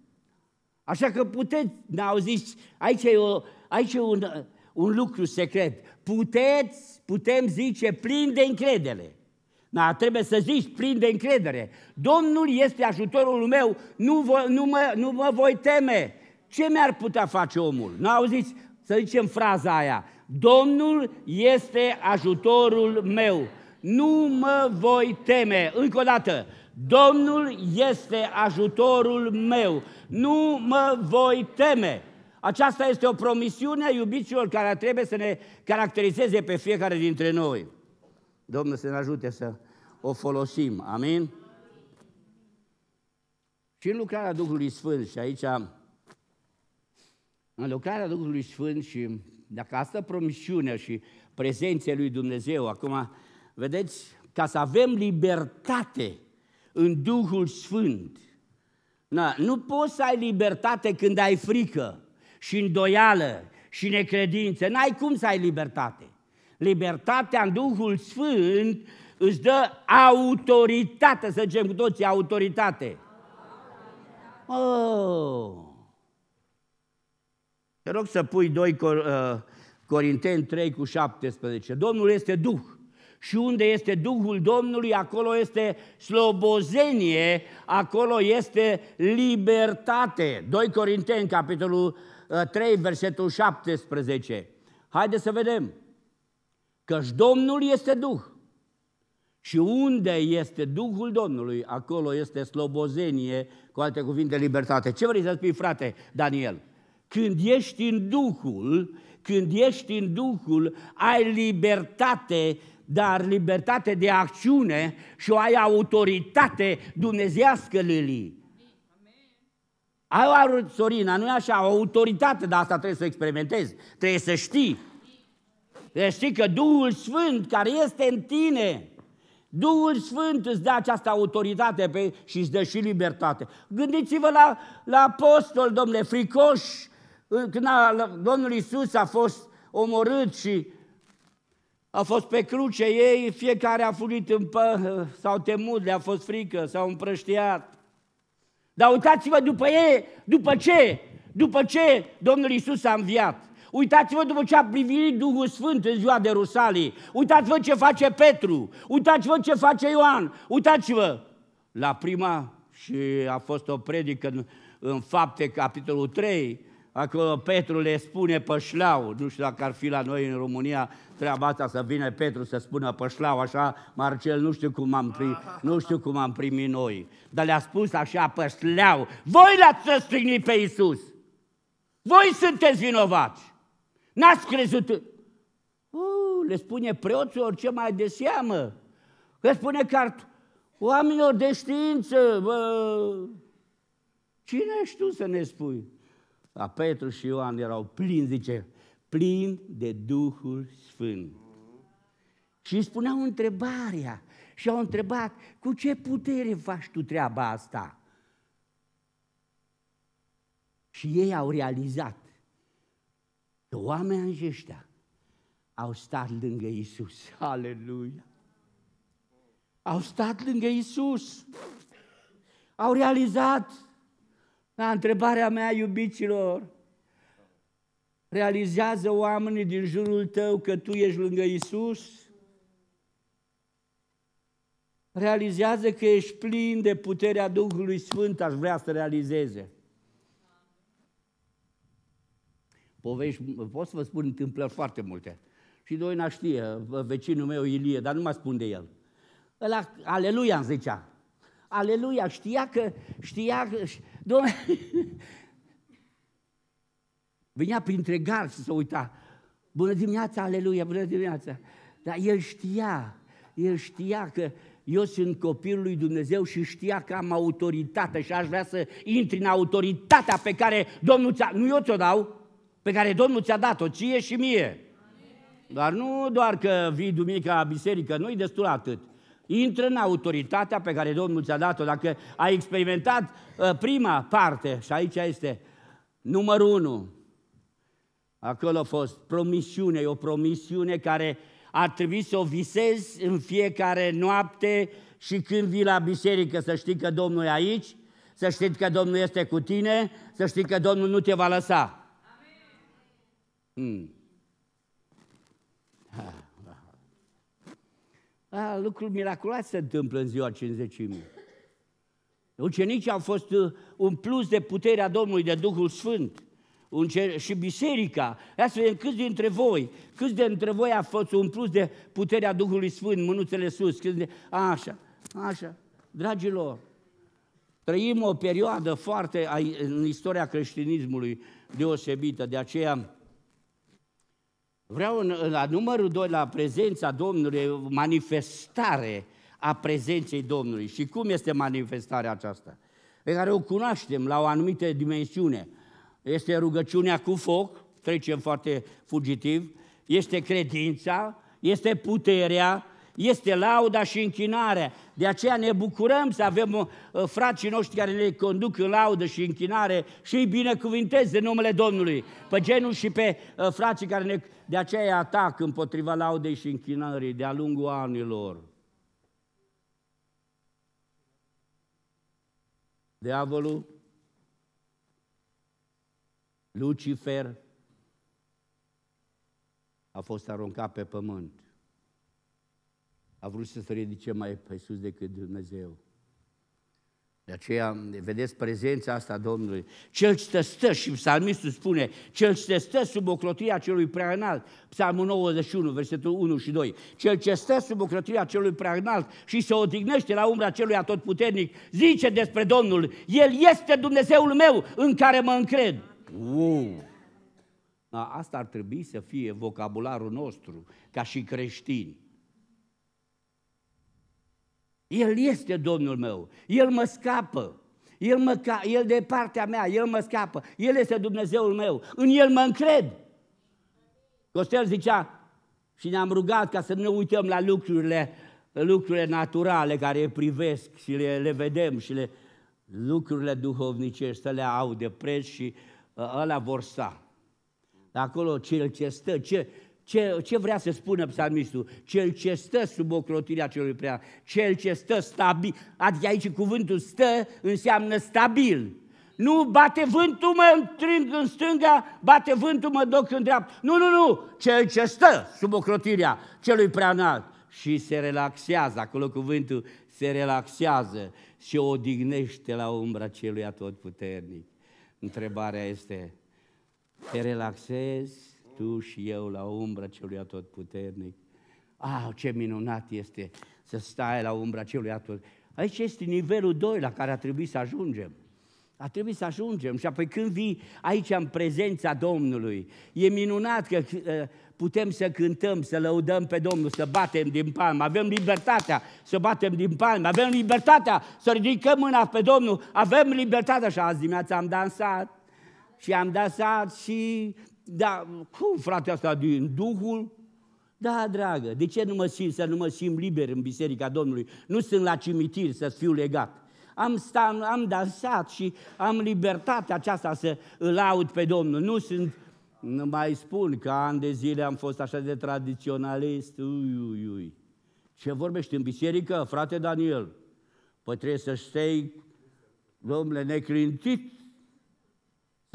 Așa că puteți, n zis, aici e, o, aici e un, un lucru secret. Puteți, putem zice, plin de încredere. Na, da, trebuie să zici plin de încredere. Domnul este ajutorul meu, nu, vo, nu, mă, nu mă voi teme. Ce mi-ar putea face omul? Nu auziți? Să zicem fraza aia. Domnul este ajutorul meu. Nu mă voi teme. Încă o dată. Domnul este ajutorul meu. Nu mă voi teme. Aceasta este o promisiune a iubiților care trebuie să ne caracterizeze pe fiecare dintre noi. Domnul să ne ajute să o folosim. Amin? Și în lucrarea Duhului Sfânt, și aici în lucrarea Duhului Sfânt și dacă asta promisiunea și prezența lui Dumnezeu, acum, vedeți, ca să avem libertate în Duhul Sfânt, Na, nu poți să ai libertate când ai frică și îndoială și necredință. N-ai cum să ai libertate. Libertatea în Duhul Sfânt îți dă autoritate, să zicem cu toții, autoritate. autoritate. Oh. Te rog să pui 2 uh, Corinteni 3 cu 17. Domnul este Duh. Și unde este Duhul Domnului, acolo este slobozenie, acolo este libertate. 2 Corinteni, capitolul 3, uh, versetul 17. Haideți să vedem. Căci Domnul este Duh. Și unde este Duhul Domnului, acolo este slobozenie, cu alte cuvinte, libertate. Ce vrei să spui, frate Daniel? Când ești în Duhul, când ești în Duhul, ai libertate, dar libertate de acțiune și o ai autoritate dumnezească, Lili. Ai o Sorina, nu e așa, o autoritate, dar asta trebuie să experimentezi, trebuie să știi. Trebuie să știi că Duhul Sfânt care este în tine, Duhul Sfânt îți dă această autoritate pe, și îți dă și libertate. Gândiți-vă la, la apostol, domnule, fricoși, când a, Domnul Isus a fost omorât și a fost pe cruce ei, fiecare a fugit în pă, sau temut, le-a fost frică, s-au împrăștiat. Dar uitați-vă după ei, după ce? După ce Domnul Isus a înviat. Uitați-vă după ce a privit Duhul Sfânt în ziua de Rusalii. Uitați-vă ce face Petru. Uitați-vă ce face Ioan. Uitați-vă. La prima, și a fost o predică în, în fapte, capitolul 3, Acolo Petru le spune pășlau, nu știu dacă ar fi la noi în România treaba asta să vină Petru să spună pășlau, așa, Marcel, nu știu cum am, primit, nu știu cum am primit noi. Dar le-a spus așa, pășlau, voi l-ați răstignit pe Iisus. Voi sunteți vinovați. N-ați crezut. Uh, le spune preoțul orice mai de seamă. Le spune că oamenilor de știință, bă, cine ești tu să ne spui? la Petru și Ioan erau plini, zice, plini de Duhul Sfânt. Și îi spuneau întrebarea și au întrebat, cu ce putere faci tu treaba asta? Și ei au realizat că oamenii aceștia au stat lângă Isus. Aleluia! Au stat lângă Isus. Au realizat la întrebarea mea, iubiților, realizează oamenii din jurul tău că tu ești lângă Isus? Realizează că ești plin de puterea Duhului Sfânt, aș vrea să realizeze. Povești, pot să vă spun întâmplări foarte multe. Și Doina știe, vecinul meu Ilie, dar nu mă spun de el. Ăla, aleluia, îmi zicea. Aleluia, știa că, știa, Domnule, (laughs) venea printre garzi să se uita. Bună dimineața, aleluia, bună dimineața. Dar el știa, el știa că eu sunt copilul lui Dumnezeu și știa că am autoritate și aș vrea să intri în autoritatea pe care Domnul ți-a... Nu eu ți-o dau, pe care Domnul ți-a dat-o, ție și mie. Dar nu doar că vii duminica la biserică, nu-i destul atât. Intră în autoritatea pe care Domnul ți-a dat-o. Dacă ai experimentat uh, prima parte, și aici este numărul unu, acolo a fost promisiune, e o promisiune care ar trebui să o visezi în fiecare noapte și când vii la biserică să știi că Domnul e aici, să știi că Domnul este cu tine, să știi că Domnul nu te va lăsa. Amin. Hmm. A, lucruri miraculoase se întâmplă în ziua 50.000. Ucenicii au fost un uh, plus de puterea Domnului, de Duhul Sfânt și biserica, vedem câți dintre voi, câți dintre voi a fost un plus de puterea Duhului Sfânt, mânuțele sus, câți de... așa, așa, dragilor, trăim o perioadă foarte în istoria creștinismului deosebită, de aceea Vreau în, la numărul 2, la prezența Domnului, manifestare a prezenței Domnului. Și cum este manifestarea aceasta? Pe care o cunoaștem la o anumită dimensiune. Este rugăciunea cu foc, trecem foarte fugitiv, este credința, este puterea, este lauda și închinarea. De aceea ne bucurăm să avem uh, frații noștri care ne conduc în laudă și închinare și îi binecuvintez de numele Domnului, pe genul și pe uh, frații care ne... De aceea atac împotriva laudei și închinării de-a lungul anilor. Diavolul, Lucifer, a fost aruncat pe pământ a vrut să se ridice mai pe sus decât Dumnezeu. De aceea, vedeți prezența asta Domnului. Cel ce stă, și psalmistul spune, cel ce stă sub ocrotia celui preanalt, psalmul 91, versetul 1 și 2, cel ce stă sub ocrotia celui preanalt și se odihnește la umbra celui atotputernic, zice despre Domnul, El este Dumnezeul meu în care mă încred. Wow! Da, asta ar trebui să fie vocabularul nostru ca și creștini. El este Domnul meu, El mă scapă, El, mă, El de partea mea, El mă scapă, El este Dumnezeul meu, în El mă încred. Costel zicea, și ne-am rugat ca să nu ne uităm la lucrurile, lucrurile naturale care privesc și le, le vedem și le, lucrurile duhovnicești, să le au de preț și ă, ăla vor sta. acolo cel ce stă, ce, ce, ce vrea să spună psalmistul? Cel ce stă sub ocrotirea celui prea, cel ce stă stabil, adică aici cuvântul stă înseamnă stabil. Nu bate vântul mă întrâng în stânga, bate vântul mă doc în dreapta. Nu, nu, nu, cel ce stă sub ocrotirea celui prea înalt și se relaxează, acolo cuvântul se relaxează și odihnește la umbra celui atotputernic. Întrebarea este, te relaxezi tu și eu la umbra celui atotputernic. Ah, ce minunat este să stai la umbra celui atot. Aici este nivelul 2 la care a trebuit să ajungem. A trebuit să ajungem și apoi când vii aici în prezența Domnului, e minunat că uh, putem să cântăm, să lăudăm pe Domnul, să batem din palmă, avem libertatea să batem din palmă, avem libertatea să ridicăm mâna pe Domnul, avem libertatea și azi dimineața am dansat și am dansat și da, cum frate asta din Duhul? Da, dragă, de ce nu mă simt să nu mă simt liber în Biserica Domnului? Nu sunt la cimitir să fiu legat. Am, stat, am dansat și am libertatea aceasta să îl aud pe Domnul. Nu sunt, nu mai spun că ani de zile am fost așa de tradiționalist. Ui, ui, ui. Ce vorbești în biserică, frate Daniel? Păi trebuie să stai, domnule, neclintit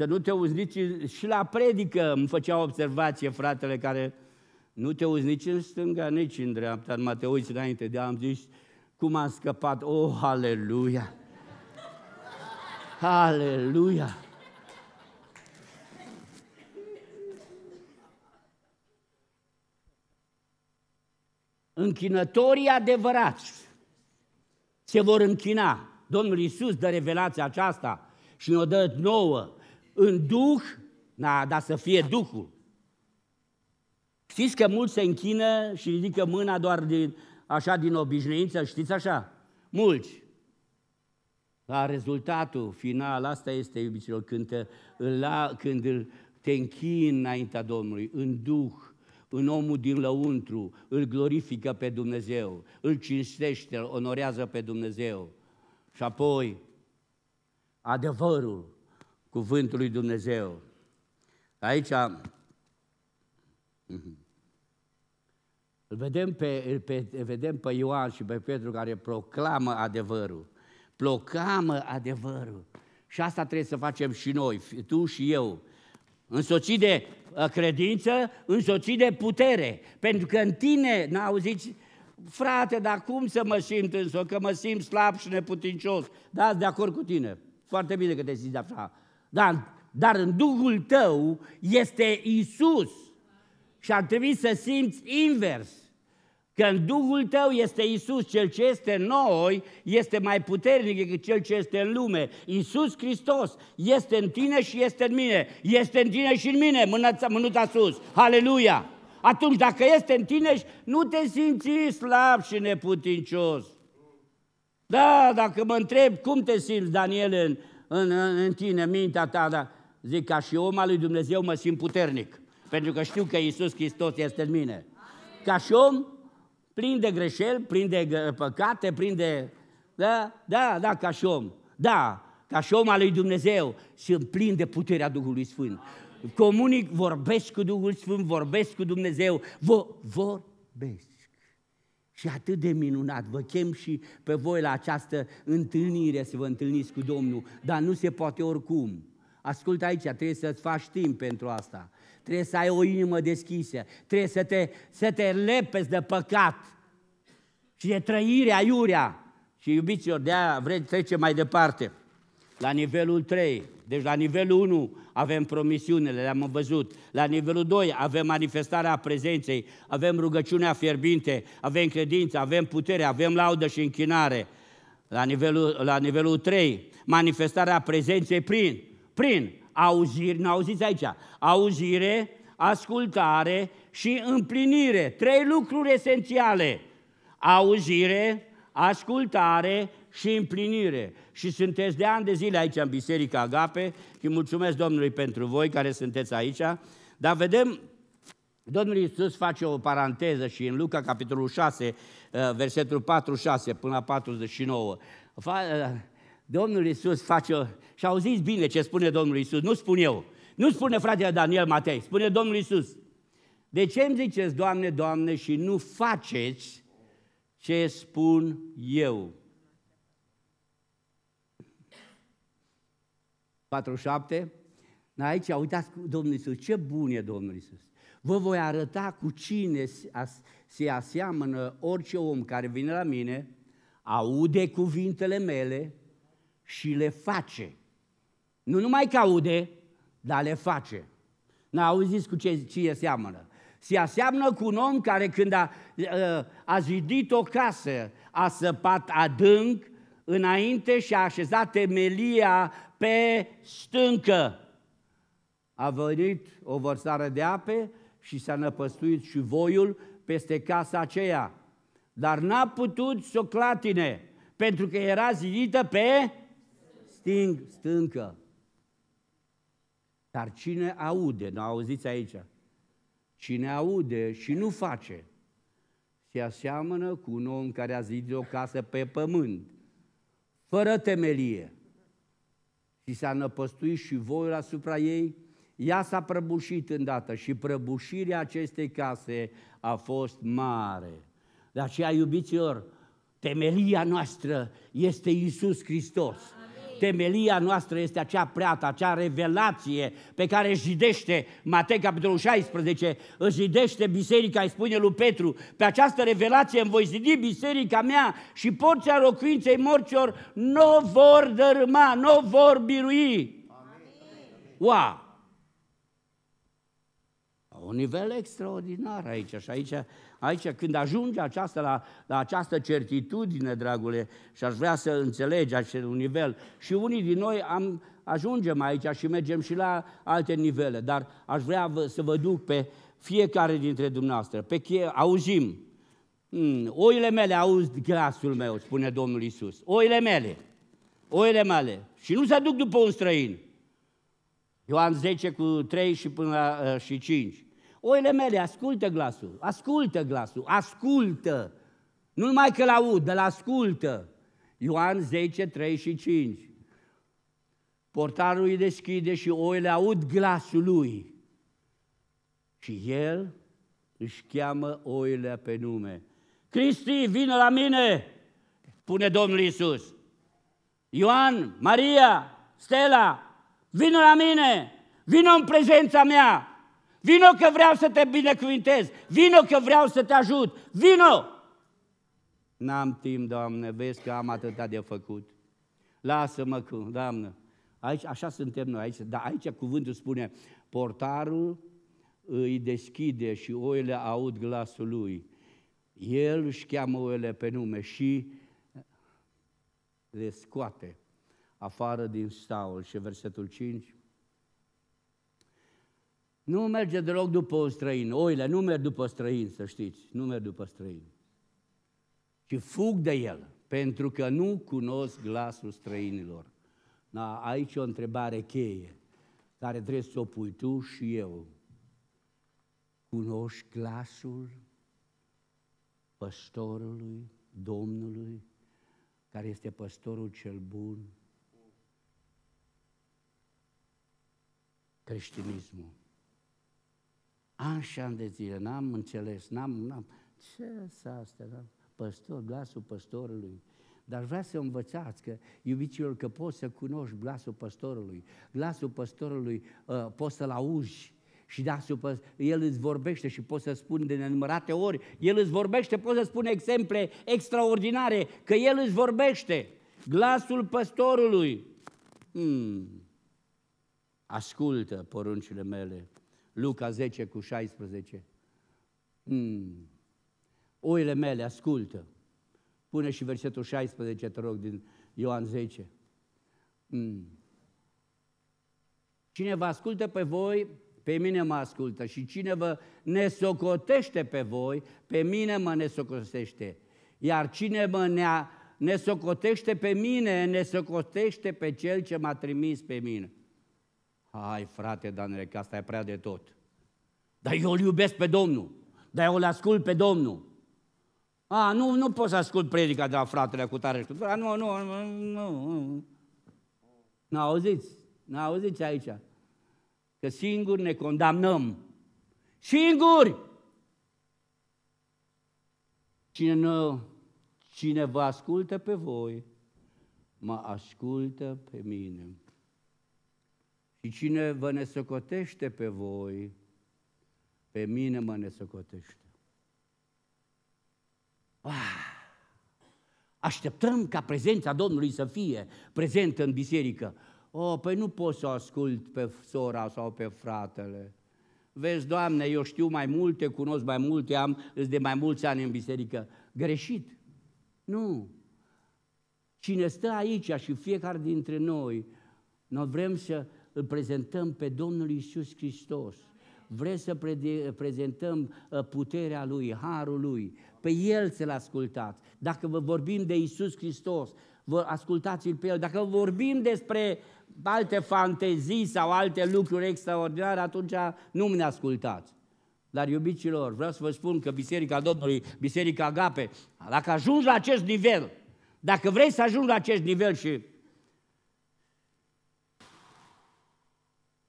să nu te uzi nici, și la predică îmi făcea observație fratele care nu te uzi nici în stânga, nici în dreapta, mă te uiți înainte de am zis cum a scăpat, oh, aleluia! Aleluia! Închinătorii adevărați se vor închina. Domnul Iisus dă revelația aceasta și ne-o dă nouă în Duh, na, dar să fie Duhul. Știți că mulți se închină și ridică mâna doar din, așa din obișnuință, știți așa? Mulți. La rezultatul final, asta este, iubiților, când, te, la, când îl, te închin înaintea Domnului, în Duh, în omul din lăuntru, îl glorifică pe Dumnezeu, îl cinstește, îl onorează pe Dumnezeu. Și apoi, adevărul cuvântul lui Dumnezeu. Aici îl vedem pe, pe, vedem pe Ioan și pe Petru care proclamă adevărul. Proclamă adevărul. Și asta trebuie să facem și noi, tu și eu. Însoțit de uh, credință, însoțit de putere. Pentru că în tine, n-auziți, frate, dar cum să mă simt însă, că mă simt slab și neputincios? Da, de acord cu tine. Foarte bine că te simți așa. Dar, dar în Duhul tău este Isus. Și ar trebui să simți invers. Că în Duhul tău este Isus, cel ce este în noi este mai puternic decât cel ce este în lume. Isus Hristos este în tine și este în mine. Este în tine și în mine, mânuța, mânuța sus. Aleluia! Atunci, dacă este în tine, nu te simți slab și neputincios. Da, dacă mă întreb cum te simți, Daniel, în în, în tine, mintea ta, dar zic, ca și om al lui Dumnezeu mă simt puternic, pentru că știu că Iisus Hristos este în mine. Amin. Ca și om, plin de greșeli, plin de uh, păcate, plin de... Da, da, da, ca și om. Da, ca și om al lui Dumnezeu, sunt plin de puterea Duhului Sfânt. Comunic, vorbesc cu Duhul Sfânt, vorbesc cu Dumnezeu, vo, vorbesc. Și atât de minunat, vă chem și pe voi la această întâlnire să vă întâlniți cu Domnul, dar nu se poate oricum. Ascultă aici, trebuie să-ți faci timp pentru asta. Trebuie să ai o inimă deschisă, trebuie să te, să te lepezi de păcat și de trăirea iurea. Și iubiților, de-aia vreți trece mai departe, la nivelul 3. Deci la nivelul 1 avem promisiunile, le-am văzut. La nivelul 2 avem manifestarea prezenței, avem rugăciunea fierbinte, avem credință, avem putere, avem laudă și închinare. La nivelul, la nivelul 3, manifestarea prezenței prin, prin auziri, nu auziți aici, auzire, ascultare și împlinire. Trei lucruri esențiale. Auzire, ascultare și împlinire și sunteți de ani de zile aici în Biserica Agape și mulțumesc Domnului pentru voi care sunteți aici, dar vedem Domnul Iisus face o paranteză și în Luca, capitolul 6, eh, versetul 46 până la 49. Eh, Domnul Iisus face... O... Și auziți bine ce spune Domnul Iisus, nu spun eu. Nu spune fratele Daniel Matei, spune Domnul Iisus. De ce îmi ziceți, Doamne, Doamne, și nu faceți ce spun eu? 47. Aici, uitați Domnul Iisus, ce bun e Domnul Iisus. Vă voi arăta cu cine se aseamănă orice om care vine la mine, aude cuvintele mele și le face. Nu numai că aude, dar le face. N-a auzit cu ce, ce seamănă. Se aseamănă cu un om care când a, ă, a zidit o casă, a săpat adânc înainte și a așezat temelia pe stâncă. A venit o vărsare de ape și s-a năpăstuit și voiul peste casa aceea. Dar n-a putut să o clatine, pentru că era zidită pe sting, stâncă. Dar cine aude, nu auziți aici, cine aude și nu face, se aseamănă cu un om care a zidit o casă pe pământ, fără temelie, ți s-a năpăstuit și voiul asupra ei, ea s-a prăbușit îndată și prăbușirea acestei case a fost mare. De aceea, iubiților, temelia noastră este Isus Hristos temelia noastră este acea preată, acea revelație pe care își zidește Matei, capitolul 16, își zidește biserica, îi spune lui Petru, pe această revelație îmi voi zidi biserica mea și porția locuinței morților nu vor dărâma, nu vor birui. Wow! Un nivel extraordinar aici și aici Aici, când ajunge aceasta, la, la această certitudine, dragule, și aș vrea să înțelegi acest nivel, și unii din noi am, ajungem aici și mergem și la alte nivele, dar aș vrea să vă duc pe fiecare dintre dumneavoastră, pe care auzim, Hmm, oile mele auzi glasul meu, spune Domnul Isus. Oile mele, oile mele. Și nu se duc după un străin. Ioan 10 cu 3 și până la, uh, și 5. Oile mele, ascultă glasul, ascultă glasul, ascultă. Nu numai că-l aud, dar ascultă. Ioan 10, 3 și 5. Portarul îi deschide și oile aud glasul lui. Și el își cheamă oile pe nume. Cristi, vină la mine, pune Domnul Isus. Ioan, Maria, Stella, vină la mine, vină în prezența mea. Vino că vreau să te binecuvintez. Vino că vreau să te ajut. Vino! N-am timp, Doamne, vezi că am atâta de făcut. Lasă-mă, cu, Doamne. Aici, așa suntem noi aici, dar aici cuvântul spune, portarul îi deschide și oile aud glasul lui. El își cheamă oile pe nume și le scoate afară din staul. Și versetul 5, nu merge deloc după un străin. Oile nu merg după străin, să știți. Nu merg după străin. Și fug de el, pentru că nu cunosc glasul străinilor. Da, aici o întrebare cheie, care trebuie să o pui tu și eu. Cunoști glasul păstorului, Domnului, care este păstorul cel bun? Creștinismul și am de zile, n-am înțeles, n-am, n-am. Ce să asta? n Păstor, glasul păstorului. Dar vrea să învățați că, iubiților, că poți să cunoști glasul păstorului. Glasul păstorului uh, poți să-l auzi și da, el îți vorbește și poți să spun de nenumărate ori, el îți vorbește, poți să spun exemple extraordinare, că el îți vorbește. Glasul păstorului. Hmm. Ascultă poruncile mele Luca 10 cu 16. Hmm. Oile mele, ascultă. Pune și versetul 16, te rog, din Ioan 10. Hmm. Cine vă ascultă pe voi, pe mine mă ascultă și cine vă nesocotește pe voi, pe mine mă nesocotește. Iar cine mă nea, nesocotește pe mine, nesocotește pe cel ce m-a trimis pe mine. Hai frate, Danere, că asta e prea de tot. Dar eu îl iubesc pe Domnul. Dar eu îl ascult pe Domnul. A, nu, nu pot să ascult predica de la fratele cu tare. nu, nu, nu, nu. N-auziți? N-auziți aici? Că singuri ne condamnăm. Singuri! Cine, nu, cine vă ascultă pe voi, mă ascultă pe mine. Și cine vă nesocotește pe voi, pe mine mă nesocotește. Ah! Așteptăm ca prezența Domnului să fie prezentă în biserică. Oh, păi nu pot să ascult pe sora sau pe fratele. Vezi, Doamne, eu știu mai multe, cunosc mai multe, am de mai mulți ani în biserică. Greșit. Nu. Cine stă aici și fiecare dintre noi, noi vrem să îl prezentăm pe Domnul Isus Hristos. Vreți să prezentăm uh, puterea Lui, harul Lui. Pe El să-L ascultați. Dacă vă vorbim de Isus Hristos, vă ascultați-L pe El. Dacă vorbim despre alte fantezii sau alte lucruri extraordinare, atunci nu ne ascultați. Dar, iubiților, vreau să vă spun că Biserica Domnului, Biserica Agape, dacă ajungi la acest nivel, dacă vrei să ajungi la acest nivel și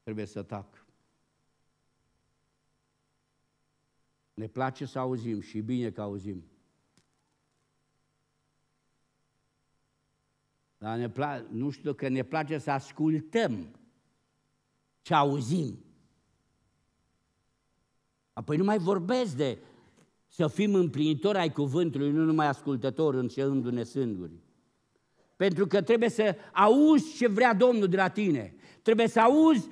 trebuie să tac. Ne place să auzim și bine că auzim. Dar ne pla- nu știu că ne place să ascultăm ce auzim. Apoi nu mai vorbesc de să fim împlinitori ai cuvântului, nu numai ascultători înceându-ne singuri. Pentru că trebuie să auzi ce vrea Domnul de la tine. Trebuie să auzi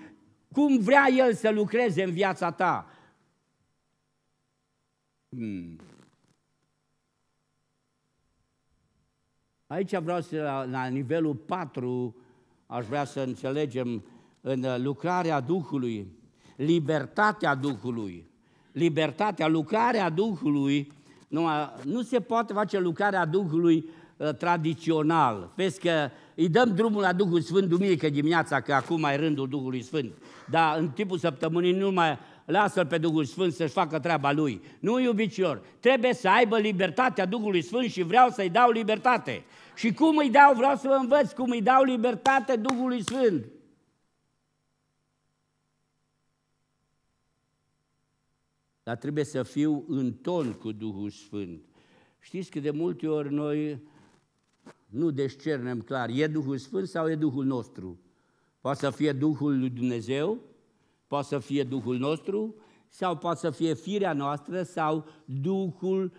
cum vrea El să lucreze în viața ta? Hmm. Aici vreau să, la, la nivelul 4, aș vrea să înțelegem în lucrarea Duhului, libertatea Duhului, libertatea, lucrarea Duhului, nu, nu se poate face lucrarea Duhului uh, tradițional. Vezi că îi dăm drumul la Duhul Sfânt duminică dimineața, că acum mai rândul Duhului Sfânt. Dar în timpul săptămânii nu mai lasă-l pe Duhul Sfânt să-și facă treaba lui. Nu, iubicior, trebuie să aibă libertatea Duhului Sfânt și vreau să-i dau libertate. Și cum îi dau, vreau să vă învăț cum îi dau libertate Duhului Sfânt. Dar trebuie să fiu în ton cu Duhul Sfânt. Știți că de multe ori noi nu descernem clar, e Duhul Sfânt sau e Duhul nostru? Poate să fie Duhul lui Dumnezeu, poate să fie Duhul nostru, sau poate să fie firea noastră sau Duhul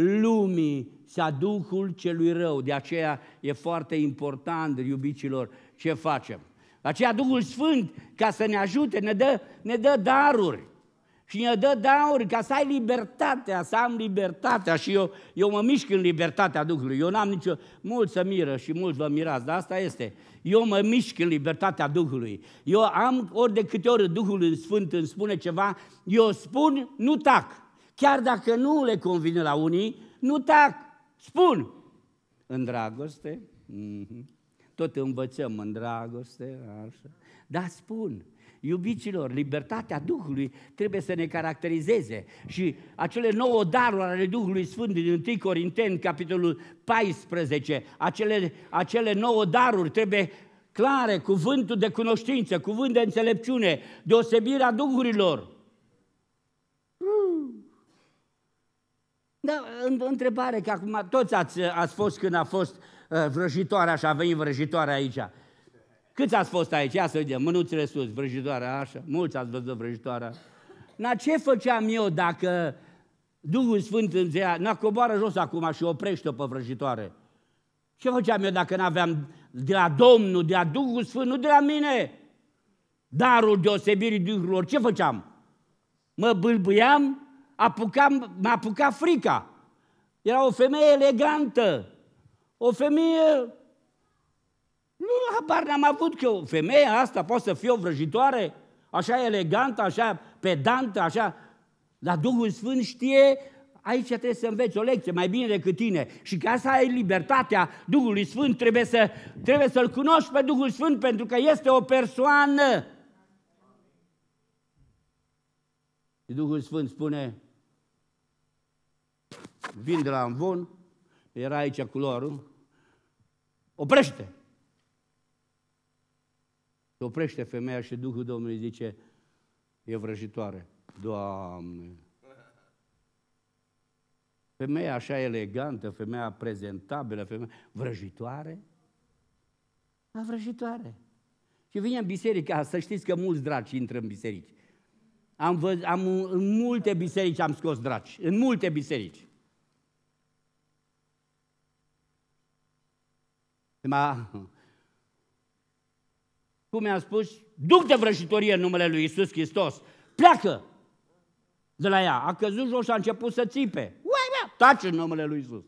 lumii sau Duhul celui rău. De aceea e foarte important, iubicilor, ce facem. Aceea Duhul Sfânt, ca să ne ajute, ne dă, ne dă daruri și ne dă dauri ca să ai libertatea, să am libertatea și eu, eu mă mișc în libertatea Duhului. Eu n-am nicio... Mulți să miră și mulți vă mirați, dar asta este. Eu mă mișc în libertatea Duhului. Eu am, ori de câte ori Duhul Sfânt îmi spune ceva, eu spun, nu tac. Chiar dacă nu le convine la unii, nu tac, spun. În dragoste, mm-hmm. tot învățăm în dragoste, așa. Dar spun, Iubiților, libertatea Duhului trebuie să ne caracterizeze și acele nouă daruri ale Duhului Sfânt din 1 Corinteni, capitolul 14, acele, acele nouă daruri trebuie clare, cuvântul de cunoștință, cuvânt de înțelepciune, deosebirea duhurilor. Da, întrebare, că acum toți ați, ați fost când a fost uh, vrăjitoare, așa, și a venit vrăjitoare aici. Câți ați fost aici? Ia să vedem, mânuțele sus, vrăjitoarea, așa. Mulți ați văzut vrăjitoarea. Na, ce făceam eu dacă Duhul Sfânt înțea, na, coboară jos acum și oprește-o pe vrăjitoare. Ce făceam eu dacă n-aveam de la Domnul, de la Duhul Sfânt, nu de la mine, darul deosebirii Duhurilor? Ce făceam? Mă bâlbâiam, apucam, mă apuca frica. Era o femeie elegantă, o femeie nu, habar n-am avut că o femeie asta poate să fie o vrăjitoare, așa elegantă, așa pedantă, așa. Dar Duhul Sfânt știe, aici trebuie să înveți o lecție mai bine decât tine. Și ca să ai libertatea Duhului Sfânt, trebuie, să, trebuie să-L cunoști pe Duhul Sfânt, pentru că este o persoană. Duhul Sfânt spune, vin de la Amvon, era aici culorul, oprește! Se oprește femeia și Duhul Domnului zice, e vrăjitoare. Doamne! Femeia așa elegantă, femeia prezentabilă, femeia vrăjitoare? A, vrăjitoare. Și vine în biserică, să știți că mulți draci intră în biserici. Am văz, am, în multe biserici am scos draci, în multe biserici. Ma, cum i-am spus, duc de vrăjitorie în numele lui Isus Hristos. Pleacă de la ea. A căzut jos și a început să țipe. Uai, taci în numele lui Isus.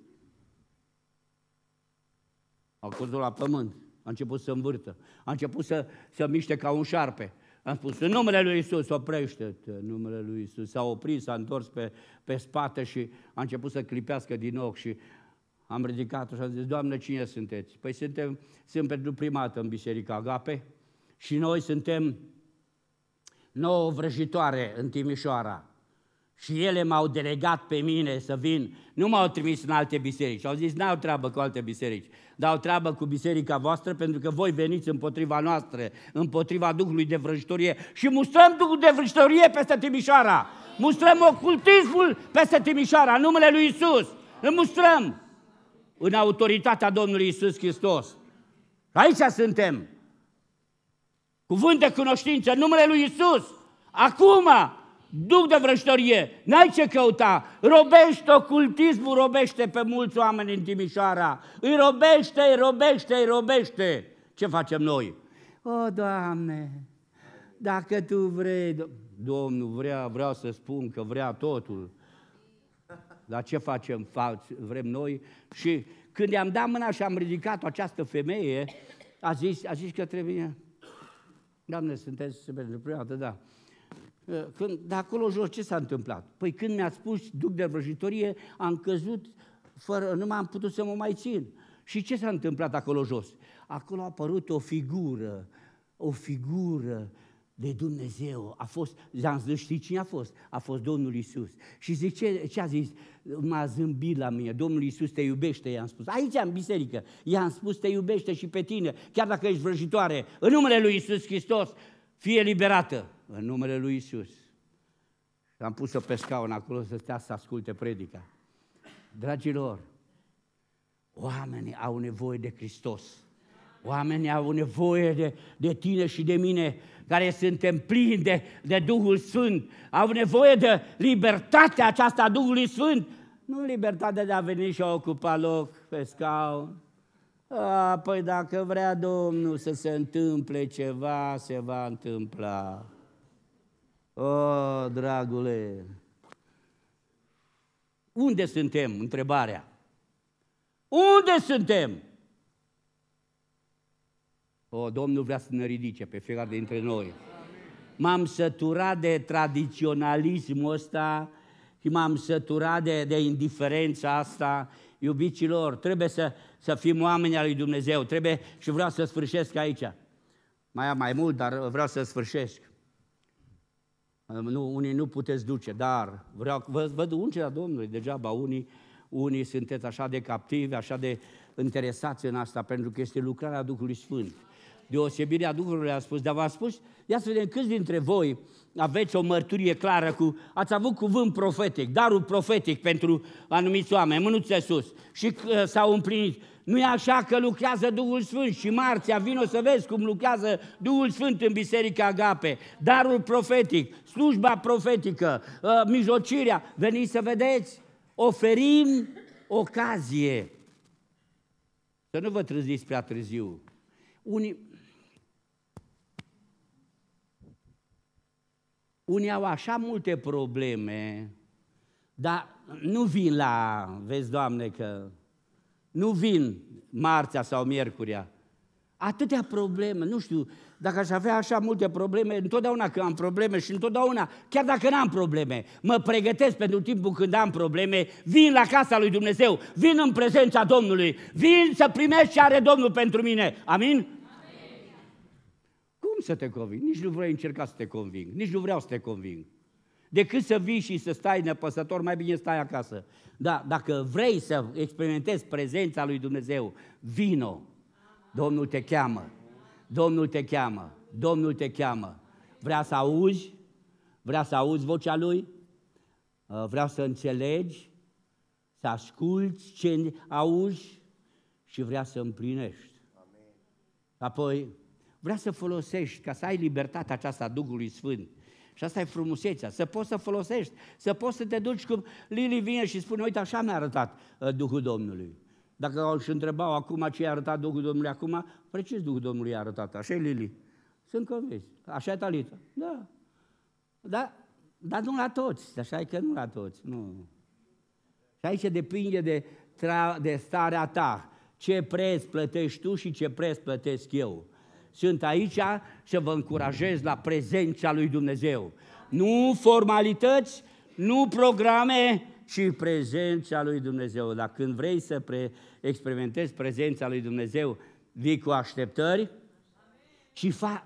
A căzut la pământ. A început să învârtă. A început să, să miște ca un șarpe. Am spus, în numele lui Isus, oprește-te, în numele lui Isus. S-a oprit, s-a întors pe, pe spate și a început să clipească din ochi și am ridicat-o și am zis, Doamne, cine sunteți? Păi suntem, sunt pentru prima dată în biserica Agape, și noi suntem nouă vrăjitoare în Timișoara. Și ele m-au delegat pe mine să vin, nu m-au trimis în alte biserici. Au zis, n-au treabă cu alte biserici, dar au treabă cu biserica voastră, pentru că voi veniți împotriva noastră, împotriva Duhului de vrăjitorie. Și mustrăm Duhul de vrăjitorie peste Timișoara. Mustrăm ocultismul peste Timișoara, în numele lui Isus. Îl mustrăm în autoritatea Domnului Isus Hristos. Aici suntem. Cuvânt de cunoștință, numele lui Isus. Acum, duc de vrăjitorie, n-ai ce căuta. Robește ocultismul, robește pe mulți oameni în Timișoara. Îi robește, îi robește, îi robește. Ce facem noi? O, Doamne, dacă Tu vrei... Domnul vrea, vreau să spun că vrea totul. Dar ce facem? Vrem noi? Și când i-am dat mâna și am ridicat această femeie, a zis, a zis că trebuie Doamne, sunteți pentru prima dată, da. Ă, când, de acolo jos, ce s-a întâmplat? Păi când mi a spus duc de vrăjitorie, am căzut, fără, nu m-am putut să mă mai țin. Și ce s-a întâmplat acolo jos? Acolo a apărut o figură, o figură de Dumnezeu. A fost, l-am zis, știi cine a fost? A fost Domnul Isus. Și zice, ce Ce a zis? M-a zâmbit la mine. Domnul Isus te iubește, i-am spus. Aici, în biserică, i-am spus, te iubește și pe tine, chiar dacă ești vrăjitoare. În numele lui Isus Hristos, fie liberată. În numele lui Isus. am pus-o pe scaun acolo să stea să asculte predica. Dragilor, oamenii au nevoie de Hristos. Oamenii au nevoie de, de tine și de mine, care suntem plini de, de Duhul Sfânt. Au nevoie de libertatea aceasta a Duhului Sfânt. Nu libertatea de a veni și a ocupa loc pe scaun. A, păi dacă vrea Domnul să se întâmple ceva, se va întâmpla. O, dragule! Unde suntem? Întrebarea. Unde suntem? O, Domnul vrea să ne ridice pe fiecare dintre noi. M-am săturat de tradiționalismul ăsta și m-am săturat de, de indiferența asta. Iubicilor, trebuie să, să fim oameni al lui Dumnezeu. Trebuie și vreau să sfârșesc aici. Mai am mai mult, dar vreau să sfârșesc. Nu, unii nu puteți duce, dar vreau, vă, văd ungerea Domnului, degeaba unii, unii sunteți așa de captivi, așa de interesați în asta, pentru că este lucrarea Duhului Sfânt deosebirea Duhului a spus, dar v-a spus, ia să vedem câți dintre voi aveți o mărturie clară cu, ați avut cuvânt profetic, darul profetic pentru anumiți oameni, mânuțe sus, și uh, s-au împlinit. Nu e așa că lucrează Duhul Sfânt și marțea, o să vezi cum lucrează Duhul Sfânt în Biserica Agape, darul profetic, slujba profetică, uh, mijlocirea, veniți să vedeți, oferim ocazie. Să nu vă trăziți prea târziu. Unii, Unii au așa multe probleme, dar nu vin la, vezi, Doamne, că nu vin marțea sau miercuria. Atâtea probleme, nu știu, dacă aș avea așa multe probleme, întotdeauna că am probleme și întotdeauna, chiar dacă n-am probleme, mă pregătesc pentru timpul când am probleme, vin la casa lui Dumnezeu, vin în prezența Domnului, vin să primesc ce are Domnul pentru mine. Amin? Cum să te conving? Nici nu vreau încerca să te conving, nici nu vreau să te conving. Decât să vii și să stai nepăsător, mai bine stai acasă. Da, dacă vrei să experimentezi prezența lui Dumnezeu, vino. Domnul te cheamă. Domnul te cheamă. Domnul te cheamă. Vrea să auzi? Vrea să auzi vocea lui? Uh, vrea să înțelegi? Să asculți ce auzi? Și vrea să împlinești. Apoi, vrea să folosești, ca să ai libertatea aceasta a Duhului Sfânt. Și asta e frumusețea, să poți să folosești, să poți să te duci cum Lili vine și spune, uite așa mi-a arătat uh, Duhul Domnului. Dacă și întrebau acum ce i-a arătat Duhul Domnului acum, precis Duhul Domnului i-a arătat, așa e Lili. Sunt convins, așa e Talita. Da. da. Dar nu la toți, așa e că nu la toți, nu. Și aici depinde de, tra- de starea ta, ce preț plătești tu și ce preț plătesc eu. Sunt aici să vă încurajez la prezența lui Dumnezeu. Nu formalități, nu programe, ci prezența lui Dumnezeu. Dacă când vrei să pre- experimentezi prezența lui Dumnezeu, vii cu așteptări și fa-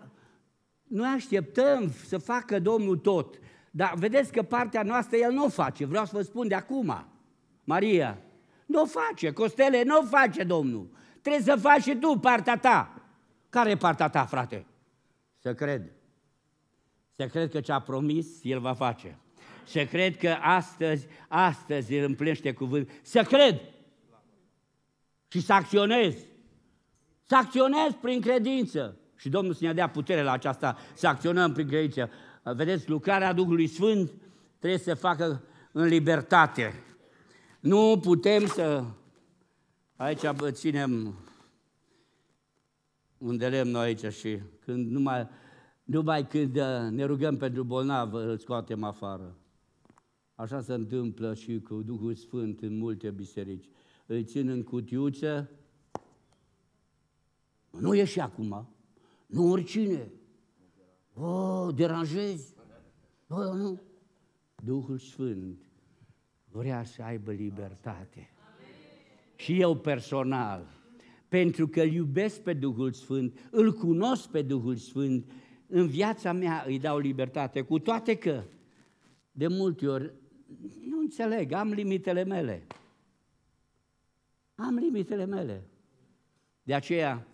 noi așteptăm să facă Domnul tot. Dar vedeți că partea noastră El nu o face. Vreau să vă spun de acum, Maria, nu o face, Costele, nu o face Domnul. Trebuie să faci și tu partea ta. Care e partea ta, frate? Să cred. Să cred că ce a promis, El va face. Să cred că astăzi, astăzi îl împlinește cuvânt. Să cred și să acționez. Să acționez prin credință. Și Domnul să ne dea putere la aceasta, să acționăm prin credință. Vedeți, lucrarea Duhului Sfânt trebuie să facă în libertate. Nu putem să... Aici ținem unde noi aici și când numai, numai când uh, ne rugăm pentru bolnav, îl scoatem afară. Așa se întâmplă și cu Duhul Sfânt în multe biserici. Îl țin în cutiuță, nu ieși acum, nu oricine. O, deranjezi. O, nu. Duhul Sfânt vrea să aibă libertate. Amen. Și eu personal, pentru că îl iubesc pe Duhul Sfânt, îl cunosc pe Duhul Sfânt, în viața mea îi dau libertate, cu toate că de multe ori nu înțeleg, am limitele mele. Am limitele mele. De aceea,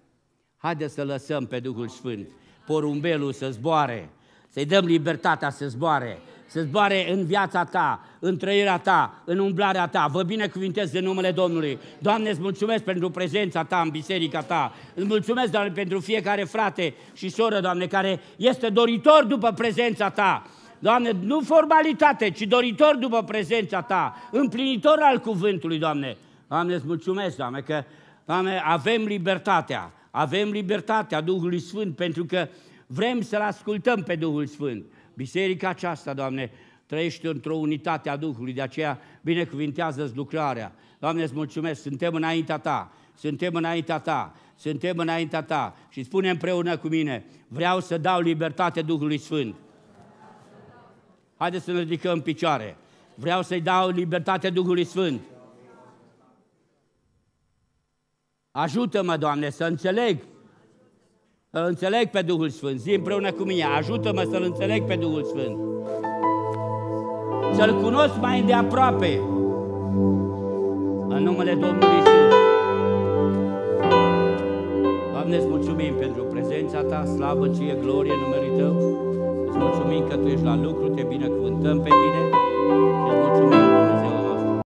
haideți să lăsăm pe Duhul Sfânt porumbelul să zboare, să-i dăm libertatea să zboare, se zboare în viața ta, în trăirea ta, în umblarea ta. Vă binecuvintez de numele Domnului. Doamne, îți mulțumesc pentru prezența ta în biserica ta. Îți mulțumesc, Doamne, pentru fiecare frate și soră, Doamne, care este doritor după prezența ta. Doamne, nu formalitate, ci doritor după prezența ta, împlinitor al cuvântului, Doamne. Doamne, îți mulțumesc, Doamne, că Doamne, avem libertatea, avem libertatea Duhului Sfânt, pentru că vrem să-L ascultăm pe Duhul Sfânt. Biserica aceasta, Doamne, trăiește într-o unitate a Duhului, de aceea binecuvintează-ți lucrarea. Doamne, îți mulțumesc, suntem înaintea Ta, suntem înaintea Ta, suntem înaintea Ta și spune împreună cu mine, vreau să dau libertate Duhului Sfânt. Haideți să ne ridicăm în picioare. Vreau să-i dau libertate Duhului Sfânt. Ajută-mă, Doamne, să înțeleg înțeleg pe Duhul Sfânt, zi împreună cu mine, ajută-mă să-L înțeleg pe Duhul Sfânt. Să-L cunosc mai de aproape. În numele Domnului Isus. Doamne, îți mulțumim pentru prezența Ta, slavă, ție, glorie, numele Tău. Îți mulțumim că Tu ești la lucru, te binecuvântăm pe Tine. Îți mulțumim